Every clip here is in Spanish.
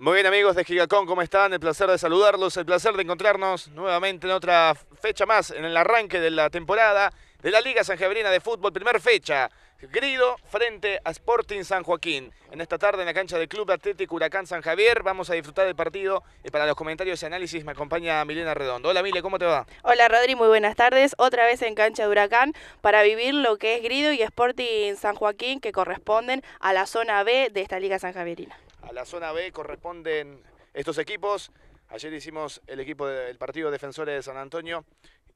Muy bien amigos de Gigacón, ¿cómo están? El placer de saludarlos, el placer de encontrarnos nuevamente en otra fecha más, en el arranque de la temporada de la Liga Javierina de Fútbol, primer fecha. Grido frente a Sporting San Joaquín. En esta tarde en la cancha del Club Atlético Huracán San Javier vamos a disfrutar del partido y para los comentarios y análisis me acompaña Milena Redondo. Hola Mile, ¿cómo te va? Hola Rodri, muy buenas tardes. Otra vez en cancha de Huracán para vivir lo que es Grido y Sporting San Joaquín que corresponden a la zona B de esta Liga San Javierina. A la zona B corresponden estos equipos. Ayer hicimos el equipo del partido Defensores de San Antonio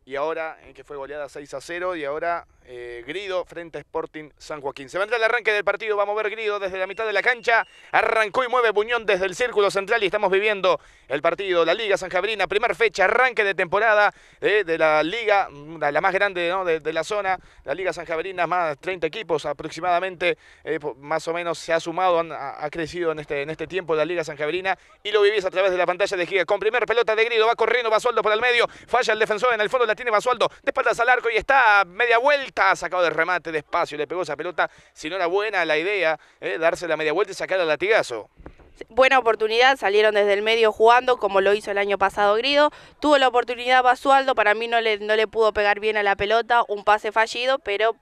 y ahora en que fue goleada 6 a 0 y ahora eh, Grido frente a Sporting San Joaquín. Se vendrá el arranque del partido, vamos a ver Grido desde la mitad de la cancha, arrancó y mueve Buñón desde el círculo central y estamos viviendo el partido, la Liga San Javerina, primer fecha, arranque de temporada eh, de la liga, la, más grande ¿no? de, la zona, la Liga San Javerina, más de 30 equipos aproximadamente, eh, más o menos se ha sumado, ha, crecido en este, en este tiempo la Liga San Javerina y lo vivís a través de la pantalla de Giga, con primer pelota de Grido, va corriendo, va sueldo por el medio, falla el defensor en el fondo de tiene Basualdo, de espaldas al arco y está media vuelta, sacado de remate despacio, le pegó esa pelota, si no era buena la idea, eh, darse la media vuelta y sacar el latigazo. Buena oportunidad, salieron desde el medio jugando como lo hizo el año pasado Grido. Tuvo la oportunidad Basualdo, para mí no le, no le pudo pegar bien a la pelota, un pase fallido, pero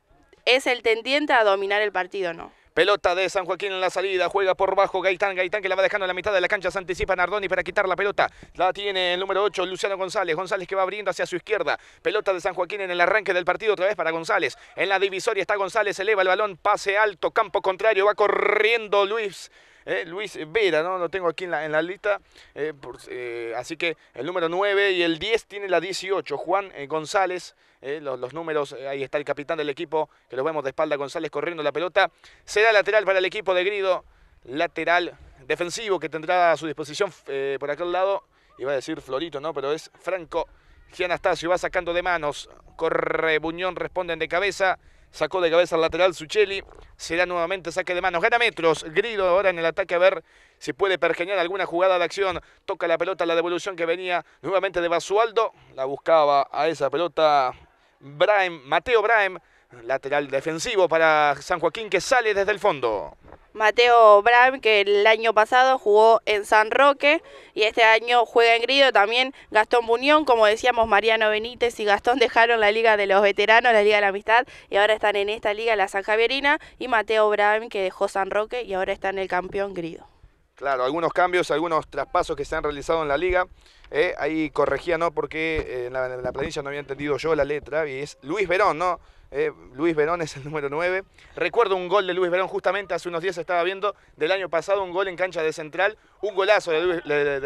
es el tendiente a dominar el partido, ¿no? Pelota de San Joaquín en la salida, juega por bajo Gaitán, Gaitán que la va dejando en la mitad de la cancha, se anticipa Nardoni para quitar la pelota, la tiene el número 8 Luciano González, González que va abriendo hacia su izquierda, pelota de San Joaquín en el arranque del partido otra vez para González, en la divisoria está González, eleva el balón, pase alto, campo contrario, va corriendo Luis eh, Luis Vera, ¿no? Lo tengo aquí en la, lista. Eh, eh, así que el número 9 y el 10 tiene la 18. Juan González, los, números, ahí está el capitán del equipo, que lo vemos de espalda González corriendo la pelota. Será lateral para el equipo de Grido, lateral defensivo que tendrá a su disposición por aquel lado. Iba a decir Florito, ¿no? Pero es Franco Gianastasio, va sacando de manos. Corre Buñón, responden de cabeza. Sacó de cabeza al lateral Suchelli. Será nuevamente saque de manos. Gana metros. Grillo ahora en el ataque a ver si puede pergeñar alguna jugada de acción. Toca la pelota, la devolución que venía nuevamente de Basualdo. La buscaba a esa pelota Mateo Braem. Lateral defensivo para San Joaquín que sale desde el fondo. Mateo Bram, que el año pasado jugó en San Roque y este año juega en Grido. También Gastón Buñón, como decíamos, Mariano Benítez y Gastón dejaron la Liga de los Veteranos, la Liga de la Amistad, y ahora están en esta liga, la San Javierina, y Mateo Bram, que dejó San Roque y ahora está en el campeón Grido. Claro, algunos cambios, algunos traspasos que se han realizado en la liga. Eh, ahí corregía, ¿no? Porque eh, en la, planilla no había entendido yo la letra. Y es Luis Verón, ¿no? Eh, Luis Verón es el número 9. Recuerdo un gol de Luis Verón, justamente hace unos días estaba viendo, del año pasado, un gol en cancha de central, un golazo de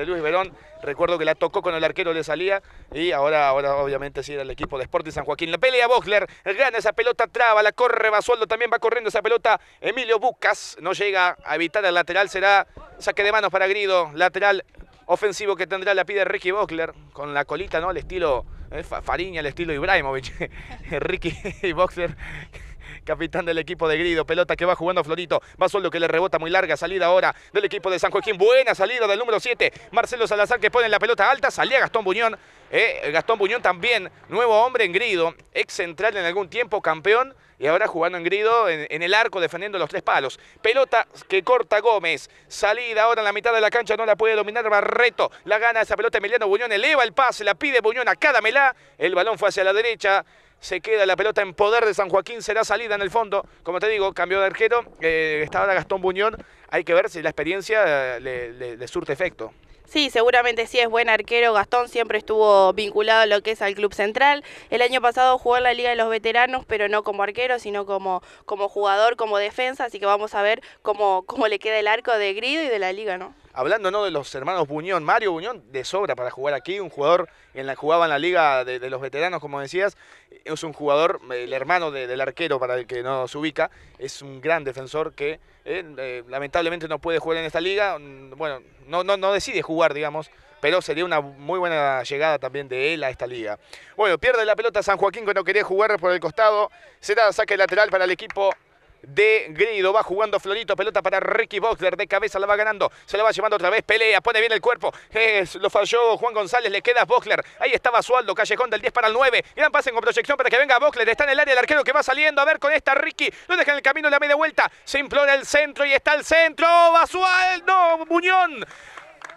Luis, Verón. Recuerdo que la tocó con el arquero, le salía. Y ahora, ahora obviamente, sí, era el equipo de Sporting San Joaquín. La pelea el gana esa pelota, traba, la corre Basualdo, también va corriendo esa pelota. Emilio Bucas no llega a evitar el lateral, será saque de manos para Grido, lateral ofensivo que tendrá la pide Ricky Boxler con la colita, ¿no? Al estilo eh, Fariña, al estilo Ibrahimovic. Ricky Boxler capitán del equipo de Grido. Pelota que va jugando Florito. Va solo que le rebota muy larga. Salida ahora del equipo de San Joaquín. Buena salida del número 7. Marcelo Salazar que pone la pelota alta. Salía Gastón Buñón. Eh, Gastón Buñón también, nuevo hombre en Grido. Ex central en algún tiempo, campeón y ahora jugando en grido en, el arco defendiendo los tres palos. Pelota que corta Gómez. Salida ahora en la mitad de la cancha, no la puede dominar Barreto. La gana esa pelota Emiliano Buñón, eleva el pase, la pide Buñón a Melá. El balón fue hacia la derecha se queda la pelota en poder de San Joaquín, será salida en el fondo, como te digo, cambió de arquero, estaba eh, está Gastón Buñón, hay que ver si la experiencia eh, le, surte efecto. Sí, seguramente sí es buen arquero. Gastón siempre estuvo vinculado a lo que es al Club Central. El año pasado jugó en la Liga de los Veteranos, pero no como arquero, sino como, como jugador, como defensa. Así que vamos a ver cómo, cómo le queda el arco de Grido y de la Liga, ¿no? hablando no de los hermanos Buñón, Mario Buñón de sobra para jugar aquí, un jugador en la jugaba en la liga de, los veteranos, como decías, es un jugador, eh, el hermano del arquero para el que no se ubica, es un gran defensor que eh, eh, lamentablemente no puede jugar en esta liga, mm, bueno, no, no, no decide jugar, digamos, pero sería una muy buena llegada también de él a esta liga. Bueno, pierde la pelota San Joaquín cuando quería jugar por el costado, será saque lateral para el equipo de Grido. Va jugando Florito, pelota para Ricky Boxler. De cabeza la va ganando. Se la va llevando otra vez. Pelea, pone bien el cuerpo. lo falló Juan González. Le queda Boxler. Ahí estaba Basualdo, Callejón del 10 para el 9. Gran pase con proyección para que venga Boxler. Está en el área el arquero que va saliendo. A ver con esta Ricky. Lo deja en el camino la media vuelta. Se implora el centro y está el centro. Basualdo, Buñón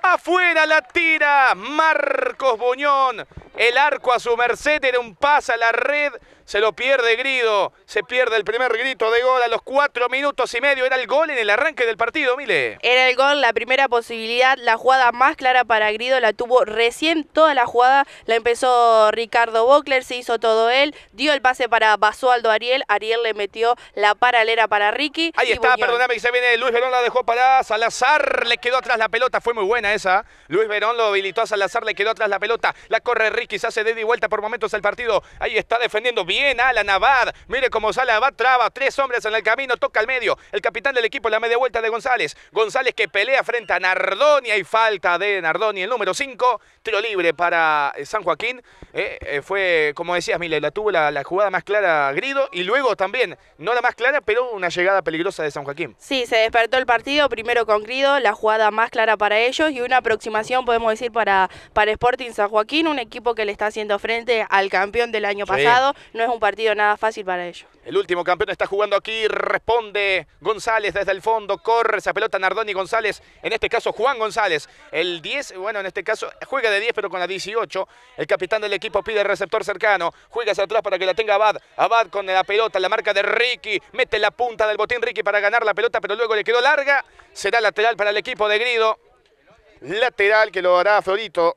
Afuera la tira Marcos Buñón. El arco a su merced era un pase a la red se lo pierde Grido, se pierde el primer grito de gol a los cuatro minutos y medio, era el gol en el arranque del partido, Mile. Era el gol, la primera posibilidad, la jugada más clara para Grido, la tuvo recién toda la jugada, la empezó Ricardo Bockler, se hizo todo él, dio el pase para Basualdo Ariel, Ariel le metió la paralera para Ricky. Ahí está, perdóname se viene Luis Verón, la dejó para Salazar, le quedó atrás la pelota, fue muy buena esa. Luis Verón lo habilitó a Salazar, le quedó atrás la pelota, la corre Ricky, se hace de y vuelta por momentos el partido. Ahí está defendiendo bien a la Abad. Mire cómo sale Abad, traba, tres hombres en el camino, toca al medio. El capitán del equipo, la media vuelta de González. González que pelea frente a Nardoni. Hay falta de Nardoni, el número 5. Tiro libre para eh, San Joaquín. Eh, eh, fue, como decías, Mile, la tuvo la, jugada más clara Grido. Y luego también, no la más clara, pero una llegada peligrosa de San Joaquín. Sí, se despertó el partido, primero con Grido, la jugada más clara para ellos y una aproximación, podemos decir, para, para Sporting San Joaquín, un equipo que le está haciendo frente al campeón del año pasado es un partido nada fácil para ellos. El último campeón está jugando aquí, responde González desde el fondo, corre esa pelota Nardoni González, en este caso Juan González, el 10, bueno en este caso juega de 10 pero con la 18, el capitán del equipo pide el receptor cercano, juega hacia atrás para que la tenga Abad, Abad con la pelota, la marca de Ricky, mete la punta del botín Ricky para ganar la pelota pero luego le quedó larga, será lateral para el equipo de Grido, lateral que lo hará Florito,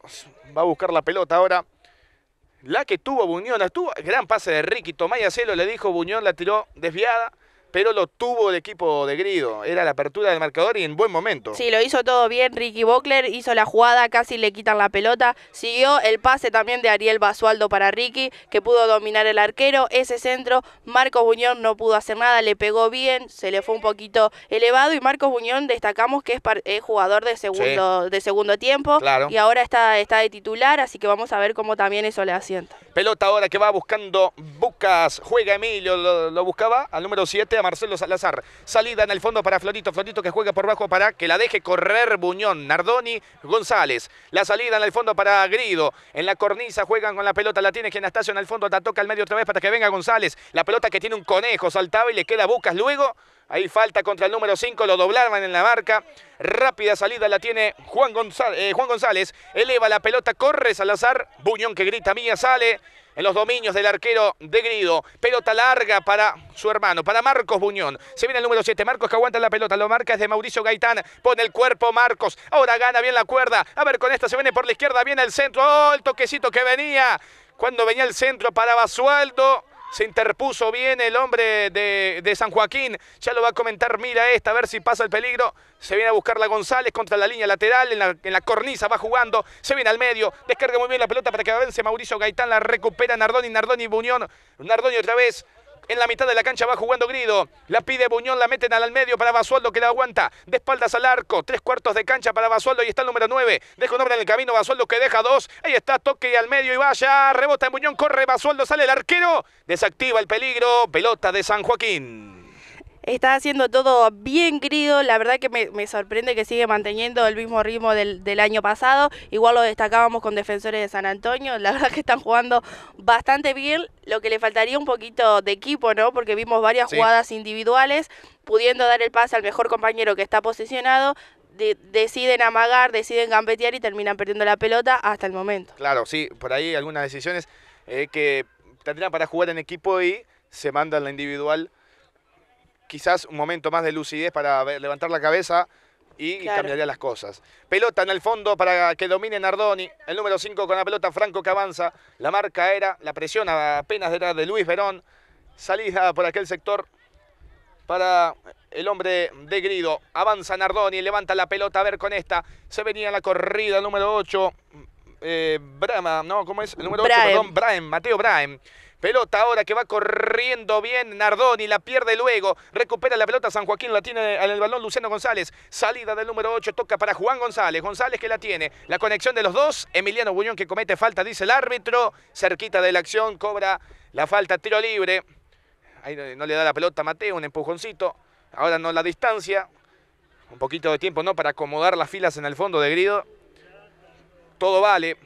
va a buscar la pelota ahora. La que tuvo Buñón, la tuvo, gran pase de Ricky cielo le dijo Buñón, la tiró desviada pero lo tuvo el equipo de Grido. Era la apertura del marcador y en buen momento. Sí, lo hizo todo bien. Ricky Bockler hizo la jugada, casi le quitan la pelota. Siguió el pase también de Ariel Basualdo para Ricky, que pudo dominar el arquero. Ese centro, Marcos Buñón no pudo hacer nada, le pegó bien, se le fue un poquito elevado. Y Marcos Buñón destacamos que es, jugador de segundo, de segundo tiempo. Y ahora está, está de titular, así que vamos a ver cómo también eso le asienta. Pelota ahora que va buscando Bucas. Juega Emilio, lo, buscaba al número 7, a Marcelo Salazar. Salida en el fondo para Florito. Florito que juega por bajo para que la deje correr Buñón. Nardoni, González. La salida en el fondo para Grido. En la cornisa juegan con la pelota. La tiene Anastasio en el fondo. La toca al medio otra vez para que venga González. La pelota que tiene un conejo. Saltaba y le queda Bucas. Luego Ahí falta contra el número 5, lo doblaban en la marca. Rápida salida la tiene Juan González, eh, Juan González. Eleva la pelota, corre Salazar. Buñón que grita mía, sale en los dominios del arquero de Grido. Pelota larga para su hermano, para Marcos Buñón. Se viene el número 7, Marcos que aguanta la pelota. Lo marca es de Mauricio Gaitán. Pone el cuerpo Marcos. Ahora gana bien la cuerda. A ver, con esta se viene por la izquierda, viene el centro. ¡Oh, el toquecito que venía! Cuando venía el centro para Basualdo. Se interpuso bien el hombre de, de, San Joaquín. Ya lo va a comentar Mira esta, a ver si pasa el peligro. Se viene a buscar la González contra la línea lateral. En la, en la cornisa va jugando. Se viene al medio. Descarga muy bien la pelota para que avance Mauricio Gaitán. La recupera Nardoni, Nardoni, Buñón. Nardoni otra vez. En la mitad de la cancha va jugando Grido. La pide Buñón, la meten al medio para Basualdo que la aguanta. De espaldas al arco. Tres cuartos de cancha para Basualdo y está el número nueve, Deja un hombre en el camino. Basualdo que deja dos. Ahí está, toque al medio y vaya. Rebota en Buñón, corre Basualdo, sale el arquero. Desactiva el peligro. Pelota de San Joaquín. Está haciendo todo bien querido, la verdad que me, sorprende que sigue manteniendo el mismo ritmo del, año pasado, igual lo destacábamos con Defensores de San Antonio, la verdad que están jugando bastante bien, lo que le faltaría un poquito de equipo, ¿no? Porque vimos varias jugadas individuales, pudiendo dar el pase al mejor compañero que está posicionado, deciden amagar, deciden gambetear y terminan perdiendo la pelota hasta el momento. Claro, sí, por ahí algunas decisiones eh, que tendrían para jugar en equipo y se mandan la individual quizás un momento más de lucidez para levantar la cabeza y cambiaría las cosas. Pelota en el fondo para que domine Nardoni. El número 5 con la pelota, Franco que avanza. La marca era, la presión apenas era de Luis Verón. Salida por aquel sector para el hombre de Grido. Avanza Nardoni, levanta la pelota, a ver con esta. Se venía la corrida número 8. Eh, Brahma, no, ¿cómo es? El número 8, perdón, Brian Mateo Brian Pelota ahora que va corriendo bien Nardoni, la pierde luego. Recupera la pelota San Joaquín, la tiene en el balón Luciano González. Salida del número 8, toca para Juan González. González que la tiene. La conexión de los dos. Emiliano Buñón que comete falta, dice el árbitro. Cerquita de la acción, cobra la falta, tiro libre. Ahí no le da la pelota a Mateo, un empujoncito. Ahora no la distancia. Un poquito de tiempo, ¿no? Para acomodar las filas en el fondo de Grido. Todo vale.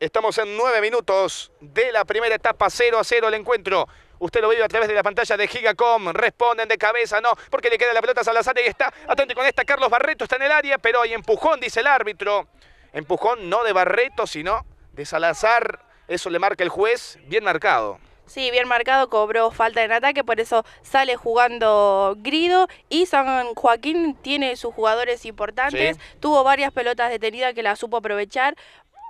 Estamos en nueve minutos de la primera etapa, 0 a 0 el encuentro. Usted lo ve a través de la pantalla de Gigacom. Responden de cabeza, no, porque le queda la pelota a Salazar y está. Atento con esta, Carlos Barreto está en el área, pero hay empujón, dice el árbitro. Empujón no de Barreto, sino de Salazar. Eso le marca el juez, bien marcado. Sí, bien marcado, cobró falta en ataque, por eso sale jugando Grido y San Joaquín tiene sus jugadores importantes, tuvo varias pelotas detenidas que la supo aprovechar,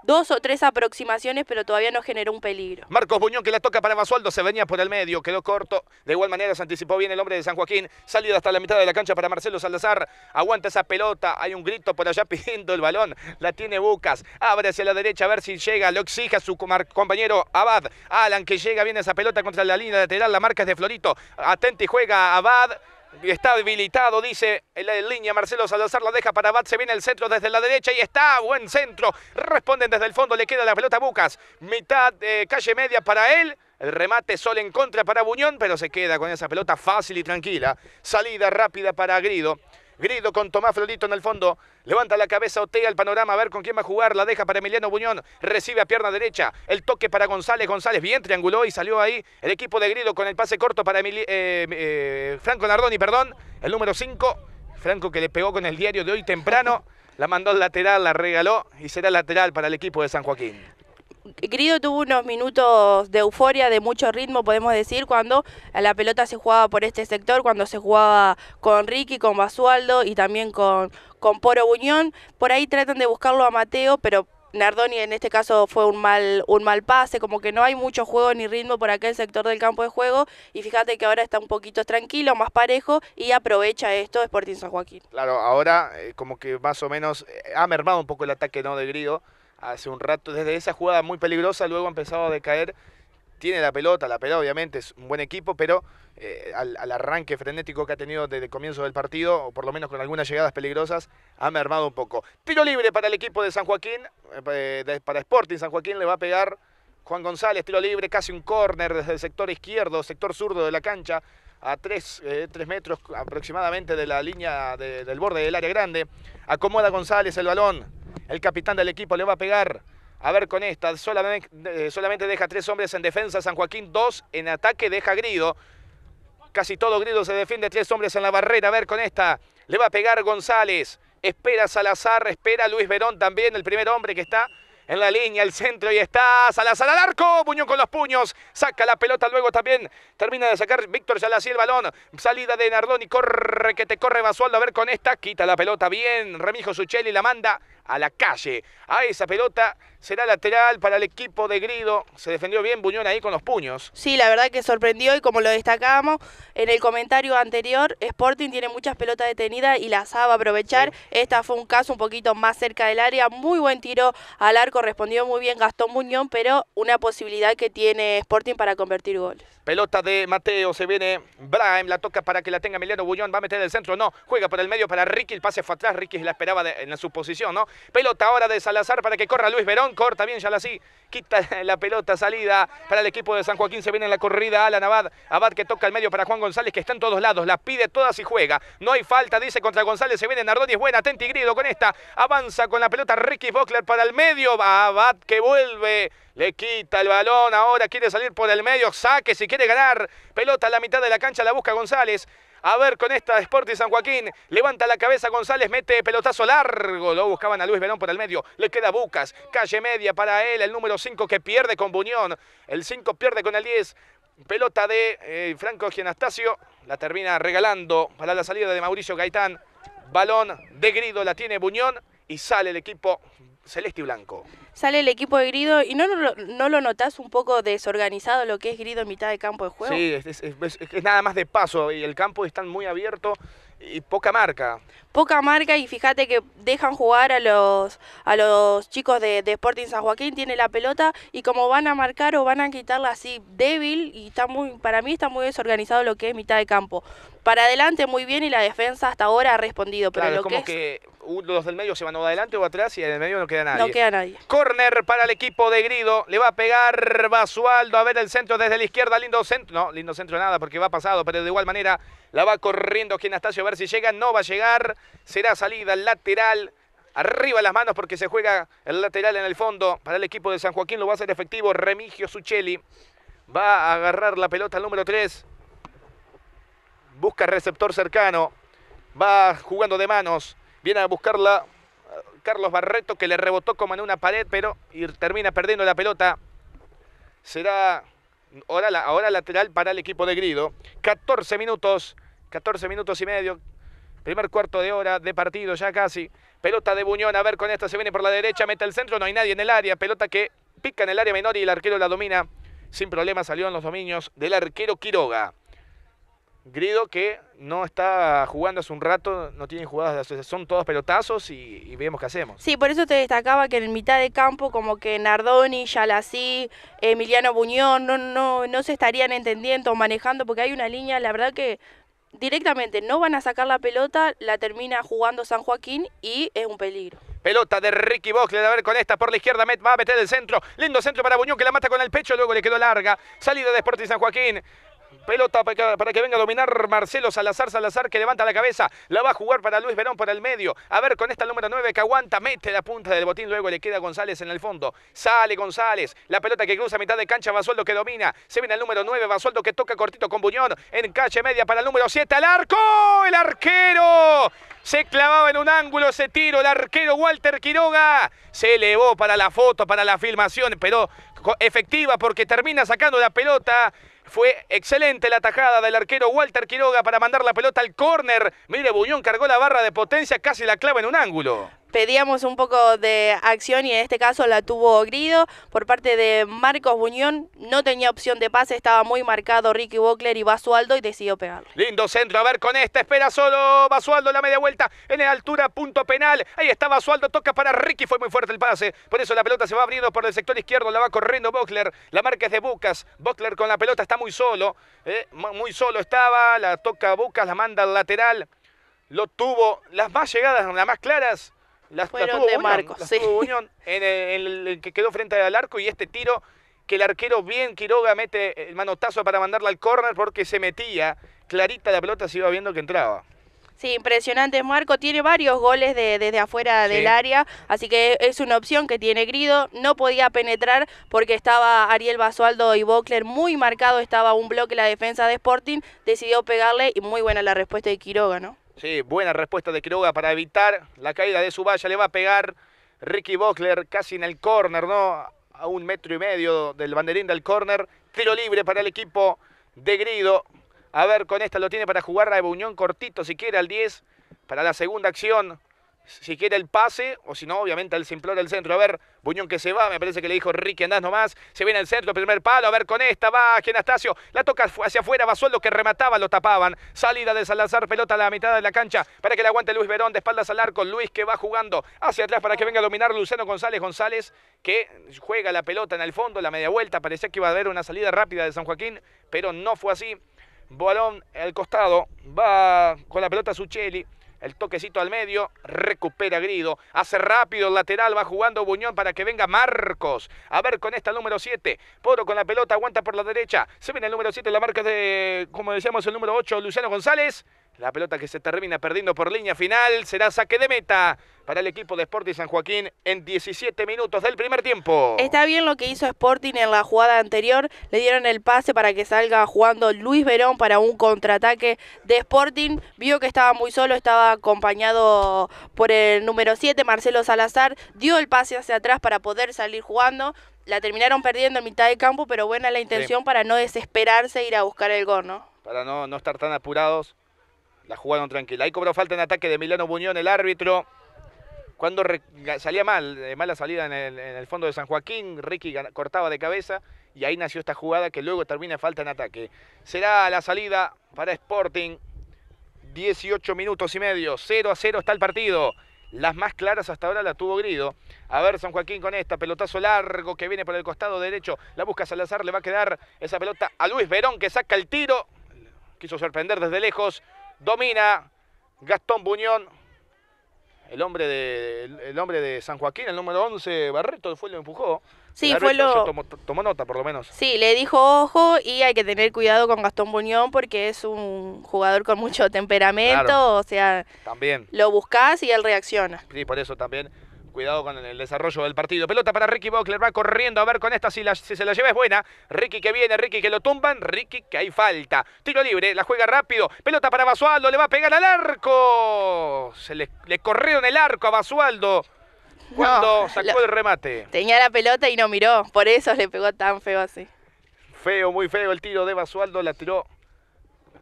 dos o tres aproximaciones, pero todavía no generó un peligro. Marcos Buñón que la toca para Basualdo, se venía por el medio, quedó corto. De igual manera se anticipó bien el hombre de San Joaquín. Salido hasta la mitad de la cancha para Marcelo Salazar. Aguanta esa pelota, hay un grito por allá pidiendo el balón. La tiene Bucas, abre hacia la derecha a ver si llega, lo exige su compañero Abad. Alan que llega bien esa pelota contra la línea lateral, la marca es de Florito. Atenta y juega Abad. Está debilitado, dice en la línea Marcelo Salazar, la deja para Bat, se viene el centro desde la derecha y está, buen centro, responden desde el fondo, le queda la pelota a Bucas, mitad calle media para él, el remate solo en contra para Buñón, pero se queda con esa pelota fácil y tranquila, salida rápida para Agrido. Grido con Tomás Florito en el fondo. Levanta la cabeza, otea el panorama, a ver con quién va a jugar. La deja para Emiliano Buñón. Recibe a pierna derecha. El toque para González. González bien trianguló y salió ahí el equipo de Grido con el pase corto para eh, eh, Franco Nardoni, perdón. El número 5. Franco que le pegó con el diario de hoy temprano. La mandó al lateral, la regaló y será lateral para el equipo de San Joaquín. Grido tuvo unos minutos de euforia, de mucho ritmo, podemos decir, cuando la pelota se jugaba por este sector, cuando se jugaba con Ricky, con Basualdo y también con, con Poro Buñón. Por ahí tratan de buscarlo a Mateo, pero Nardoni en este caso fue un mal, un mal pase, como que no hay mucho juego ni ritmo por aquel sector del campo de juego. Y fíjate que ahora está un poquito tranquilo, más parejo, y aprovecha esto Sporting San Joaquín. Claro, ahora eh, como que más o menos eh, ha mermado un poco el ataque ¿no? de Grido hace un rato, desde esa jugada muy peligrosa, luego ha empezado a decaer. Tiene la pelota, la pelota obviamente es un buen equipo, pero eh, al, arranque frenético que ha tenido desde comienzo del partido, o por lo menos con algunas llegadas peligrosas, ha mermado un poco. Tiro libre para el equipo de San Joaquín, eh, para Sporting San Joaquín le va a pegar Juan González, tiro libre, casi un córner desde el sector izquierdo, sector zurdo de la cancha, a 3 eh, metros aproximadamente de la línea del borde del área grande. Acomoda González el balón. El capitán del equipo le va a pegar. A ver con esta. Eh, solamente, deja tres hombres en defensa. San Joaquín dos. En ataque deja Grido. Casi todo Grido se defiende. Tres hombres en la barrera. A ver con esta. Le va a pegar González. Espera Salazar. Espera Luis Verón también. El primer hombre que está en la línea, el centro, y está Salazar al arco, Buñón con los puños, saca la pelota, luego también termina de sacar Víctor Salazar el balón, salida de Nardoni, corre, que te corre Basualdo, a ver con esta, quita la pelota bien, Remijo Suchelli la manda a la calle. A esa pelota será lateral para el equipo de Grido. Se defendió bien Buñón ahí con los puños. Sí, la verdad que sorprendió y como lo destacábamos en el comentario anterior, Sporting tiene muchas pelotas detenidas y las sabe aprovechar. Esta fue un caso un poquito más cerca del área. Muy buen tiro al arco, respondió muy bien Gastón Buñón, pero una posibilidad que tiene Sporting para convertir goles. Pelota de Mateo, se viene Brahem, la toca para que la tenga Miliano Bullón, va a meter el centro, no, juega por el medio para Ricky, el pase fue atrás, Ricky la esperaba en su posición, ¿no? Pelota ahora de Salazar para que corra Luis Verón, corta bien sí, quita la pelota salida para el equipo de San Joaquín, se viene en la corrida Alan Abad, Abad que toca el medio para Juan González que está en todos lados, la pide todas y juega, no hay falta, dice contra González, se viene Nardoni, es buena, y Grido con esta, avanza con la pelota Ricky Bockler para el medio, Abad que vuelve le quita el balón, ahora quiere salir por el medio, saque si quiere ganar. Pelota a la mitad de la cancha, la busca González. A ver con esta Sporting San Joaquín. Levanta la cabeza González, mete pelotazo largo. Lo buscaban a Luis Verón por el medio. Le queda Bucas. Calle media para él. El número 5 que pierde con Buñón. El 5 pierde con el 10. Pelota de eh, Franco Gianastasio. La termina regalando para la salida de Mauricio Gaitán. Balón de grido la tiene Buñón. Y sale el equipo celeste y blanco. Sale el equipo de Grido y no, no, lo notás un poco desorganizado lo que es Grido en mitad de campo de juego. Sí, es, nada más de paso y el campo está muy abierto y poca marca. Poca marca y fíjate que dejan jugar a los, a los chicos de, Sporting San Joaquín, tiene la pelota y como van a marcar o van a quitarla así débil y está muy, para mí está muy desorganizado lo que es mitad de campo. Para adelante muy bien y la defensa hasta ahora ha respondido, pero claro, lo que los del medio se van adelante o atrás y en el medio no queda nadie. No queda nadie. Corner para el equipo de Grido. Le va a pegar Basualdo. A ver el centro desde la izquierda. Lindo centro. No, lindo centro nada porque va pasado, pero de igual manera la va corriendo aquí Anastasio a ver si llega. No va a llegar. Será salida lateral. Arriba las manos porque se juega el lateral en el fondo para el equipo de San Joaquín. Lo va a hacer efectivo Remigio Suchelli. Va a agarrar la pelota al número 3. Busca receptor cercano. Va jugando de manos. Viene a buscarla eh, Carlos Barreto que le rebotó como en una pared, pero termina perdiendo la pelota. Será ahora, ahora lateral para el equipo de Grido. 14 minutos, 14 minutos y medio. Primer cuarto de hora de partido ya casi. Pelota de Buñón, a ver con esta se viene por la derecha, mete el centro, no hay nadie en el área. Pelota que pica en el área menor y el arquero la domina. Sin problema salió en los dominios del arquero Quiroga. Grido que no está jugando hace un rato, no tiene jugadas de asociación, son todos pelotazos y, vemos qué hacemos. Sí, por eso te destacaba que en mitad de campo como que Nardoni, Yalací, Emiliano Buñón no, no, no se estarían entendiendo o manejando porque hay una línea, la verdad que directamente no van a sacar la pelota, la termina jugando San Joaquín y es un peligro. Pelota de Ricky le a ver con esta por la izquierda, Met va a meter el centro, lindo centro para Buñón que la mata con el pecho, luego le quedó larga, salida de Sporting San Joaquín, Pelota para que venga a dominar Marcelo Salazar. Salazar que levanta la cabeza. La va a jugar para Luis Verón por el medio. A ver con esta número 9 que aguanta. Mete la punta del botín. Luego le queda González en el fondo. Sale González. La pelota que cruza a mitad de cancha. Basualdo que domina. Se viene al número 9. Basualdo que toca cortito con Buñón. En calle media para el número 7. ¡Al arco! ¡El arquero! Se clavaba en un ángulo se tiro. El arquero Walter Quiroga se elevó para la foto, para la filmación, pero efectiva porque termina sacando la pelota fue excelente la tajada del arquero Walter Quiroga para mandar la pelota al córner. Mire, Buñón cargó la barra de potencia, casi la clava en un ángulo pedíamos un poco de acción y en este caso la tuvo Grido por parte de Marcos Buñón. No tenía opción de pase, estaba muy marcado Ricky Bockler y Basualdo y decidió pegarlo. Lindo centro, a ver con esta, espera solo Basualdo la media vuelta en la altura, punto penal. Ahí está Basualdo, toca para Ricky, fue muy fuerte el pase. Por eso la pelota se va abriendo por el sector izquierdo, la va corriendo Bockler. La marca es de Bucas. Bockler con la pelota está muy solo, eh, muy solo estaba, la toca Bucas, la manda al lateral. Lo tuvo, las más llegadas, las más claras las, fueron de Marcos, sí. en el, que quedó frente al arco y este tiro que el arquero bien Quiroga mete el manotazo para mandarla al córner porque se metía clarita la pelota, se iba viendo que entraba. Sí, impresionante Marco, tiene varios goles desde afuera del área, así que es una opción que tiene Grido, no podía penetrar porque estaba Ariel Basualdo y Bockler muy marcado, estaba un bloque la defensa de Sporting, decidió pegarle y muy buena la respuesta de Quiroga, ¿no? Sí, buena respuesta de Quiroga para evitar la caída de su valla. Le va a pegar Ricky Bockler casi en el córner, ¿no? A un metro y medio del banderín del córner. Tiro libre para el equipo de Grido. A ver, con esta lo tiene para jugar la Buñón cortito, siquiera al 10. Para la segunda acción, si quiere el pase, o si no, obviamente el simplor el centro. A ver, Buñón que se va, me parece que le dijo Ricky, andás nomás. Se viene el centro, primer palo, a ver con esta, va Genastasio. La toca hacia afuera, lo que remataba, lo tapaban. Salida de Salazar, pelota a la mitad de la cancha para que la aguante Luis Verón, de espaldas al arco. Luis que va jugando hacia atrás para que venga a dominar Luceno González. González que juega la pelota en el fondo, la media vuelta. Parecía que iba a haber una salida rápida de San Joaquín, pero no fue así. balón al costado, va con la pelota Sucheli. El toquecito al medio, recupera Grido. Hace rápido el lateral, va jugando Buñón para que venga Marcos. A ver con esta número 7. Poro con la pelota, aguanta por la derecha. Se viene el número 7, la marca de, como decíamos, el número 8, Luciano González. La pelota que se termina perdiendo por línea final será saque de meta para el equipo de Sporting San Joaquín en 17 minutos del primer tiempo. Está bien lo que hizo Sporting en la jugada anterior. Le dieron el pase para que salga jugando Luis Verón para un contraataque de Sporting. Vio que estaba muy solo, estaba acompañado por el número 7, Marcelo Salazar. Dio el pase hacia atrás para poder salir jugando la terminaron perdiendo en mitad de campo, pero buena la intención para no desesperarse e ir a buscar el gol, ¿no? Para no, no estar tan apurados. La jugaron tranquila. Ahí cobró falta en ataque de Milano Buñón, el árbitro. Cuando salía mal, eh, mala salida en el, en el, fondo de San Joaquín, Ricky cortaba de cabeza y ahí nació esta jugada que luego termina falta en ataque. Será la salida para Sporting. 18 minutos y medio, 0 a 0 está el partido. Las más claras hasta ahora la tuvo Grido. A ver, San Joaquín con esta. Pelotazo largo que viene por el costado derecho. La busca Salazar. Le va a quedar esa pelota a Luis Verón que saca el tiro. Quiso sorprender desde lejos. Domina Gastón Buñón, el hombre de, el, hombre de San Joaquín, el número 11, Barreto, fue lo empujó. Sí, fue lo... Tomó, nota, por lo menos. Sí, le dijo ojo y hay que tener cuidado con Gastón Buñón porque es un jugador con mucho temperamento, o sea... Lo buscas y él reacciona. Sí, por eso también cuidado con el desarrollo del partido. Pelota para Ricky Bockler, va corriendo a ver con esta si, se la lleva es buena. Ricky que viene, Ricky que lo tumban, Ricky que hay falta. Tiro libre, la juega rápido. Pelota para Basualdo, le va a pegar al arco. Se le, corrió corrieron el arco a Basualdo. Cuando sacó el remate. Tenía la pelota y no miró, por eso le pegó tan feo así. Feo, muy feo el tiro de Basualdo, la tiró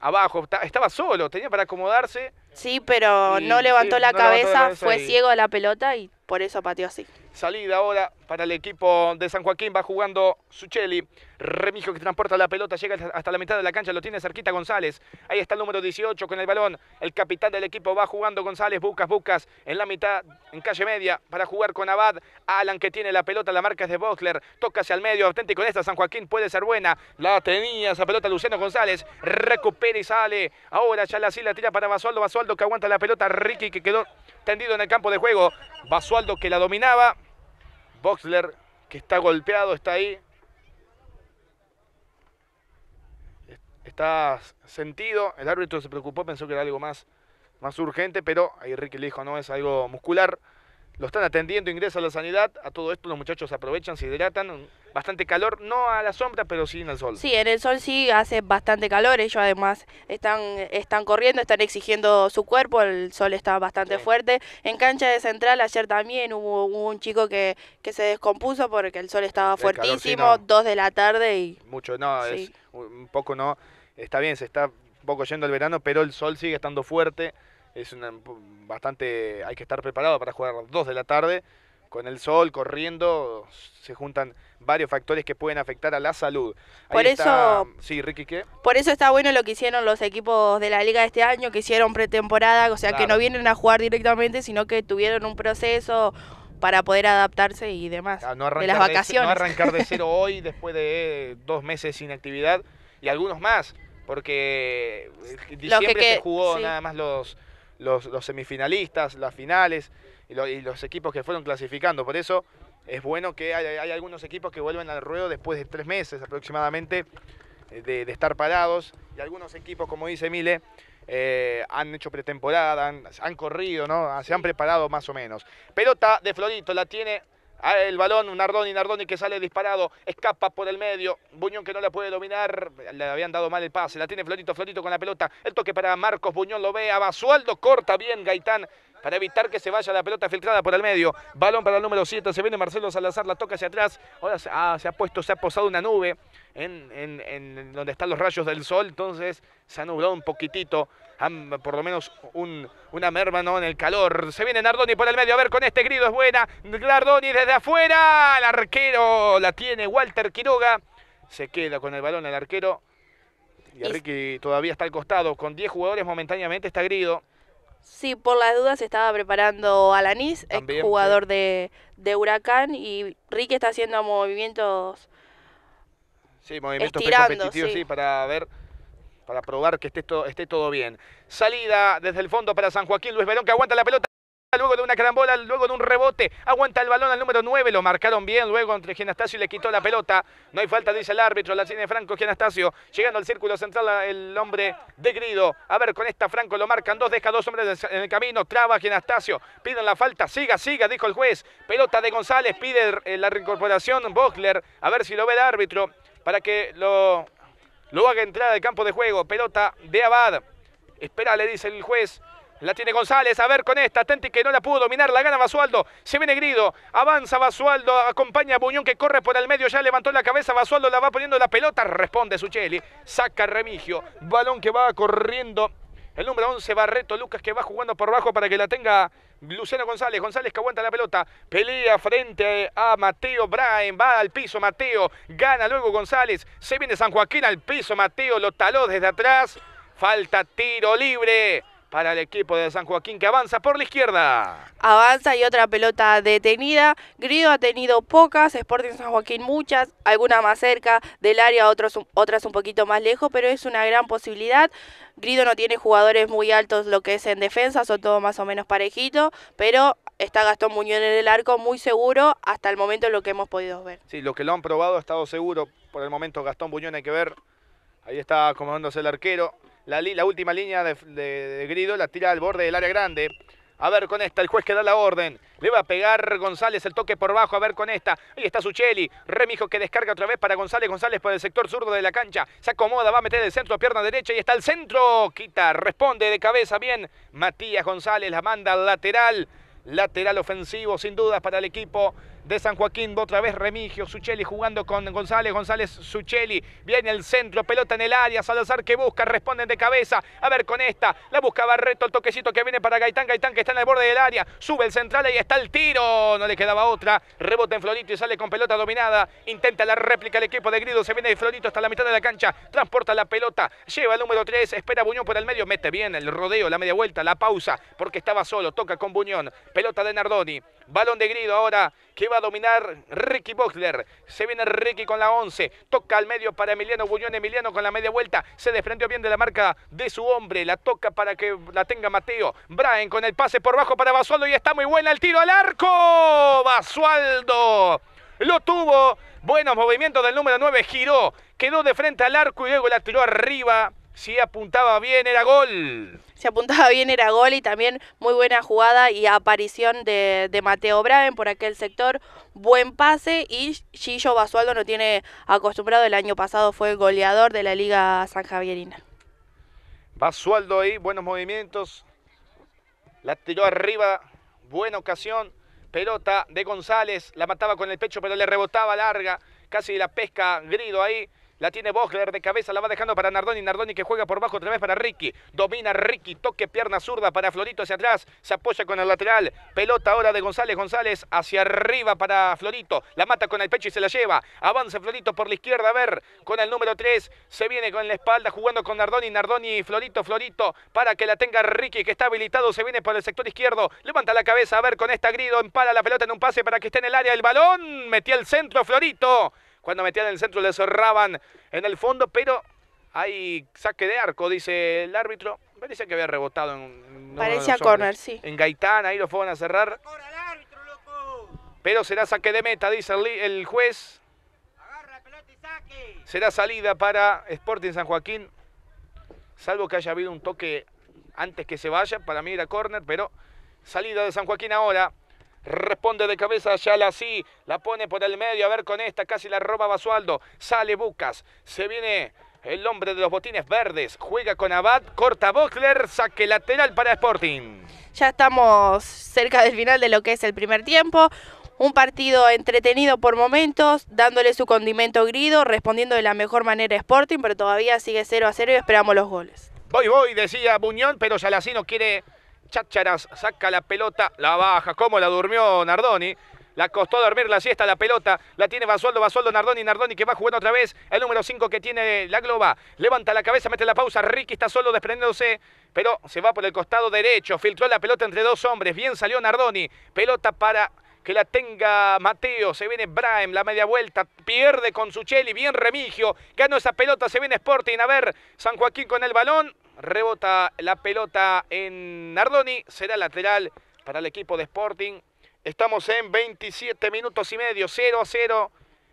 abajo, estaba solo, tenía para acomodarse. Sí, pero no levantó la cabeza, fue ciego a la pelota y por eso pateó así. Salida ahora para el equipo de San Joaquín. Va jugando Sucheli. Remijo que transporta la pelota, llega hasta la mitad de la cancha, lo tiene cerquita González. Ahí está el número 18 con el balón. El capitán del equipo va jugando González, Bucas, Bucas en la mitad, en calle media, para jugar con Abad. Alan que tiene la pelota, la marca es de Boxler. Toca hacia el medio, auténtico en esta. San Joaquín puede ser buena. La tenía esa pelota Luciano González. Recupera y sale. Ahora ya la tira para Basualdo. Basualdo que aguanta la pelota. Ricky que quedó tendido en el campo de juego. Basualdo que la dominaba. Boxler, que está golpeado, está ahí. Está sentido. El árbitro se preocupó, pensó que era algo más, más urgente, pero ahí Ricky le dijo, no, es algo muscular lo están atendiendo, ingresa a la sanidad, a todo esto los muchachos aprovechan, se hidratan, bastante calor, no a la sombra, pero sí en el sol. Sí, en el sol sí hace bastante calor, ellos además están, están corriendo, están exigiendo su cuerpo, el sol está bastante fuerte. En cancha de central ayer también hubo, un chico que, que, se descompuso porque el sol estaba fuertísimo, dos de la tarde y... Mucho, no, es, un poco no, está bien, se está un poco yendo el verano, pero el sol sigue estando fuerte es una, bastante, hay que estar preparado para jugar a 2 de la tarde. Con el sol, corriendo, se juntan varios factores que pueden afectar a la salud. por eso, sí, ¿qué? Por eso está bueno lo que hicieron los equipos de la liga de este año, que hicieron pretemporada, o sea, que no vienen a jugar directamente, sino que tuvieron un proceso para poder adaptarse y demás. Ah, de las vacaciones. no arrancar de cero hoy después de eh, dos meses sin actividad y algunos más, porque eh, diciembre se jugó nada más los los, semifinalistas, las finales y, los equipos que fueron clasificando. Por eso es bueno que hay, algunos equipos que vuelven al ruedo después de tres meses aproximadamente eh, de, estar parados. Y algunos equipos, como dice Mile, eh, han hecho pretemporada, han, corrido, ¿no? Se han preparado más o menos. Pelota de Florito, la tiene Ah, el balón, un Nardoni, Nardoni que sale disparado, escapa por el medio, Buñón que no la puede dominar, le habían dado mal el pase, la tiene Florito, Florito con la pelota, el toque para Marcos Buñón, lo ve a Basualdo, corta bien Gaitán, para evitar que se vaya la pelota filtrada por el medio. Balón para el número 7, se viene Marcelo Salazar, la toca hacia atrás. Ahora se, ha puesto, se ha posado una nube en, donde están los rayos del sol, entonces se ha nublado un poquitito, por lo menos una merma ¿no? en el calor. Se viene Nardoni por el medio, a ver con este grido es buena. Nardoni desde afuera, el arquero la tiene Walter Quiroga. Se queda con el balón el arquero. Y Ricky todavía está al costado, con 10 jugadores momentáneamente está Grido. Sí, por las dudas estaba preparando Alanis, el jugador de, Huracán, y Ricky está haciendo movimientos. Sí, movimientos sí. para ver, para probar que esté, esté todo bien. Salida desde el fondo para San Joaquín, Luis Verón que aguanta la pelota. Luego de una carambola, luego de un rebote, aguanta el balón al número 9, lo marcaron bien, luego entre y le quitó la pelota, no hay falta, dice el árbitro, la tiene Franco Gianastasio, llegando al círculo central el hombre de Grido, a ver, con esta Franco lo marcan dos, deja dos hombres en el camino, traba Genastasio. piden la falta, siga, siga, dijo el juez, pelota de González, pide eh, la reincorporación, Bochler, a ver si lo ve el árbitro, para que lo, lo haga entrar al campo de juego, pelota de Abad, espera, le dice el juez, la tiene González, a ver con esta, Tenti que no la pudo dominar, la gana Basualdo, se viene Grido, avanza Basualdo, acompaña a Buñón que corre por el medio, ya levantó la cabeza, Basualdo la va poniendo la pelota, responde Sucheli, saca Remigio, balón que va corriendo el número 11, Barreto Lucas, que va jugando por bajo para que la tenga Luciano González. González que aguanta la pelota. Pelea frente a Mateo Braen. Va al piso Mateo. Gana luego González. Se viene San Joaquín al piso. Mateo lo taló desde atrás. Falta tiro libre para el equipo de San Joaquín que avanza por la izquierda. Avanza y otra pelota detenida. Grido ha tenido pocas, Sporting San Joaquín muchas, alguna más cerca del área, otras un poquito más lejos, pero es una gran posibilidad. Grido no tiene jugadores muy altos lo que es en defensa, son todos más o menos parejitos, pero está Gastón Muñoz en el arco muy seguro hasta el momento lo que hemos podido ver. Sí, lo que lo han probado ha estado seguro por el momento Gastón Muñoz, hay que ver. Ahí está acomodándose el arquero, la, última línea de, Grido la tira al borde del área grande. A ver con esta, el juez que da la orden. Le va a pegar González el toque por bajo. A ver con esta. Ahí está Sucheli. Remijo que descarga otra vez para González. González por el sector zurdo de la cancha. Se acomoda, va a meter el centro a pierna derecha. Y está el centro. Quita, responde de cabeza bien. Matías González la manda lateral. Lateral ofensivo sin dudas para el equipo de San Joaquín. Otra vez Remigio, Sucheli jugando con González. González, Sucheli. Viene el centro, pelota en el área. Salazar que busca, responden de cabeza. A ver con esta. La busca Barreto, el toquecito que viene para Gaitán. Gaitán que está en el borde del área. Sube el central, ahí está el tiro. No le quedaba otra. Rebota en Florito y sale con pelota dominada. Intenta la réplica el equipo de Grido. Se viene de Florito hasta la mitad de la cancha. Transporta la pelota. Lleva el número 3. Espera Buñón por el medio. Mete bien el rodeo, la media vuelta, la pausa. Porque estaba solo. Toca con Buñón. Pelota de Nardoni. Balón de grido ahora que va a dominar Ricky Boxler. Se viene Ricky con la 11. Toca al medio para Emiliano Buñón. Emiliano con la media vuelta. Se desprendió bien de la marca de su hombre. La toca para que la tenga Mateo. Brian con el pase por bajo para Basualdo. Y está muy buena el tiro al arco. Basualdo. Lo tuvo. Buenos movimientos del número 9. Giró. Quedó de frente al arco y luego la tiró arriba. Si apuntaba bien era gol. Si apuntaba bien era gol y también muy buena jugada y aparición de, de Mateo Braven por aquel sector. Buen pase y Gillo Basualdo no tiene acostumbrado. El año pasado fue goleador de la Liga San Javierina. Basualdo ahí, buenos movimientos. La tiró arriba, buena ocasión. Pelota de González, la mataba con el pecho pero le rebotaba larga. Casi la pesca Grido ahí. La tiene Bogler de cabeza, la va dejando para Nardoni. Nardoni que juega por bajo otra vez para Ricky. Domina Ricky, toque pierna zurda para Florito hacia atrás. Se apoya con el lateral. Pelota ahora de González. González hacia arriba para Florito. La mata con el pecho y se la lleva. Avanza Florito por la izquierda. A ver, con el número 3. Se viene con la espalda jugando con Nardoni. Nardoni, Florito, Florito. Para que la tenga Ricky, que está habilitado. Se viene por el sector izquierdo. Levanta la cabeza. A ver, con esta grido. Empala la pelota en un pase para que esté en el área. El balón. Metía el centro Florito. Cuando metían en el centro le cerraban en el fondo, pero hay saque de arco, dice el árbitro. Parece que había rebotado en. corner, En Gaitán, ahí lo fueron a cerrar. Pero será saque de meta, dice el, juez. Será salida para Sporting San Joaquín. Salvo que haya habido un toque antes que se vaya. Para mí era corner, pero salida de San Joaquín ahora. Responde de cabeza a La pone por el medio. A ver con esta. Casi la roba Basualdo. Sale Bucas. Se viene el hombre de los botines verdes. Juega con Abad. Corta Boxler, Saque lateral para Sporting. Ya estamos cerca del final de lo que es el primer tiempo. Un partido entretenido por momentos, dándole su condimento grido, respondiendo de la mejor manera Sporting, pero todavía sigue 0 a 0 y esperamos los goles. Voy, voy, decía Buñón, pero no quiere chácharas, saca la pelota, la baja, como la durmió Nardoni. La costó dormir la siesta, la pelota. La tiene basueldo Basualdo, Nardoni, Nardoni que va jugando otra vez. El número 5 que tiene la Globa. Levanta la cabeza, mete la pausa. Ricky está solo desprendiéndose, pero se va por el costado derecho. Filtró la pelota entre dos hombres. Bien salió Nardoni. Pelota para que la tenga Mateo, se viene Braem, la media vuelta, pierde con Sucheli, bien Remigio, ganó esa pelota, se viene Sporting, a ver, San Joaquín con el balón, Rebota la pelota en Nardoni. Será lateral para el equipo de Sporting. Estamos en 27 minutos y medio, 0 a 0.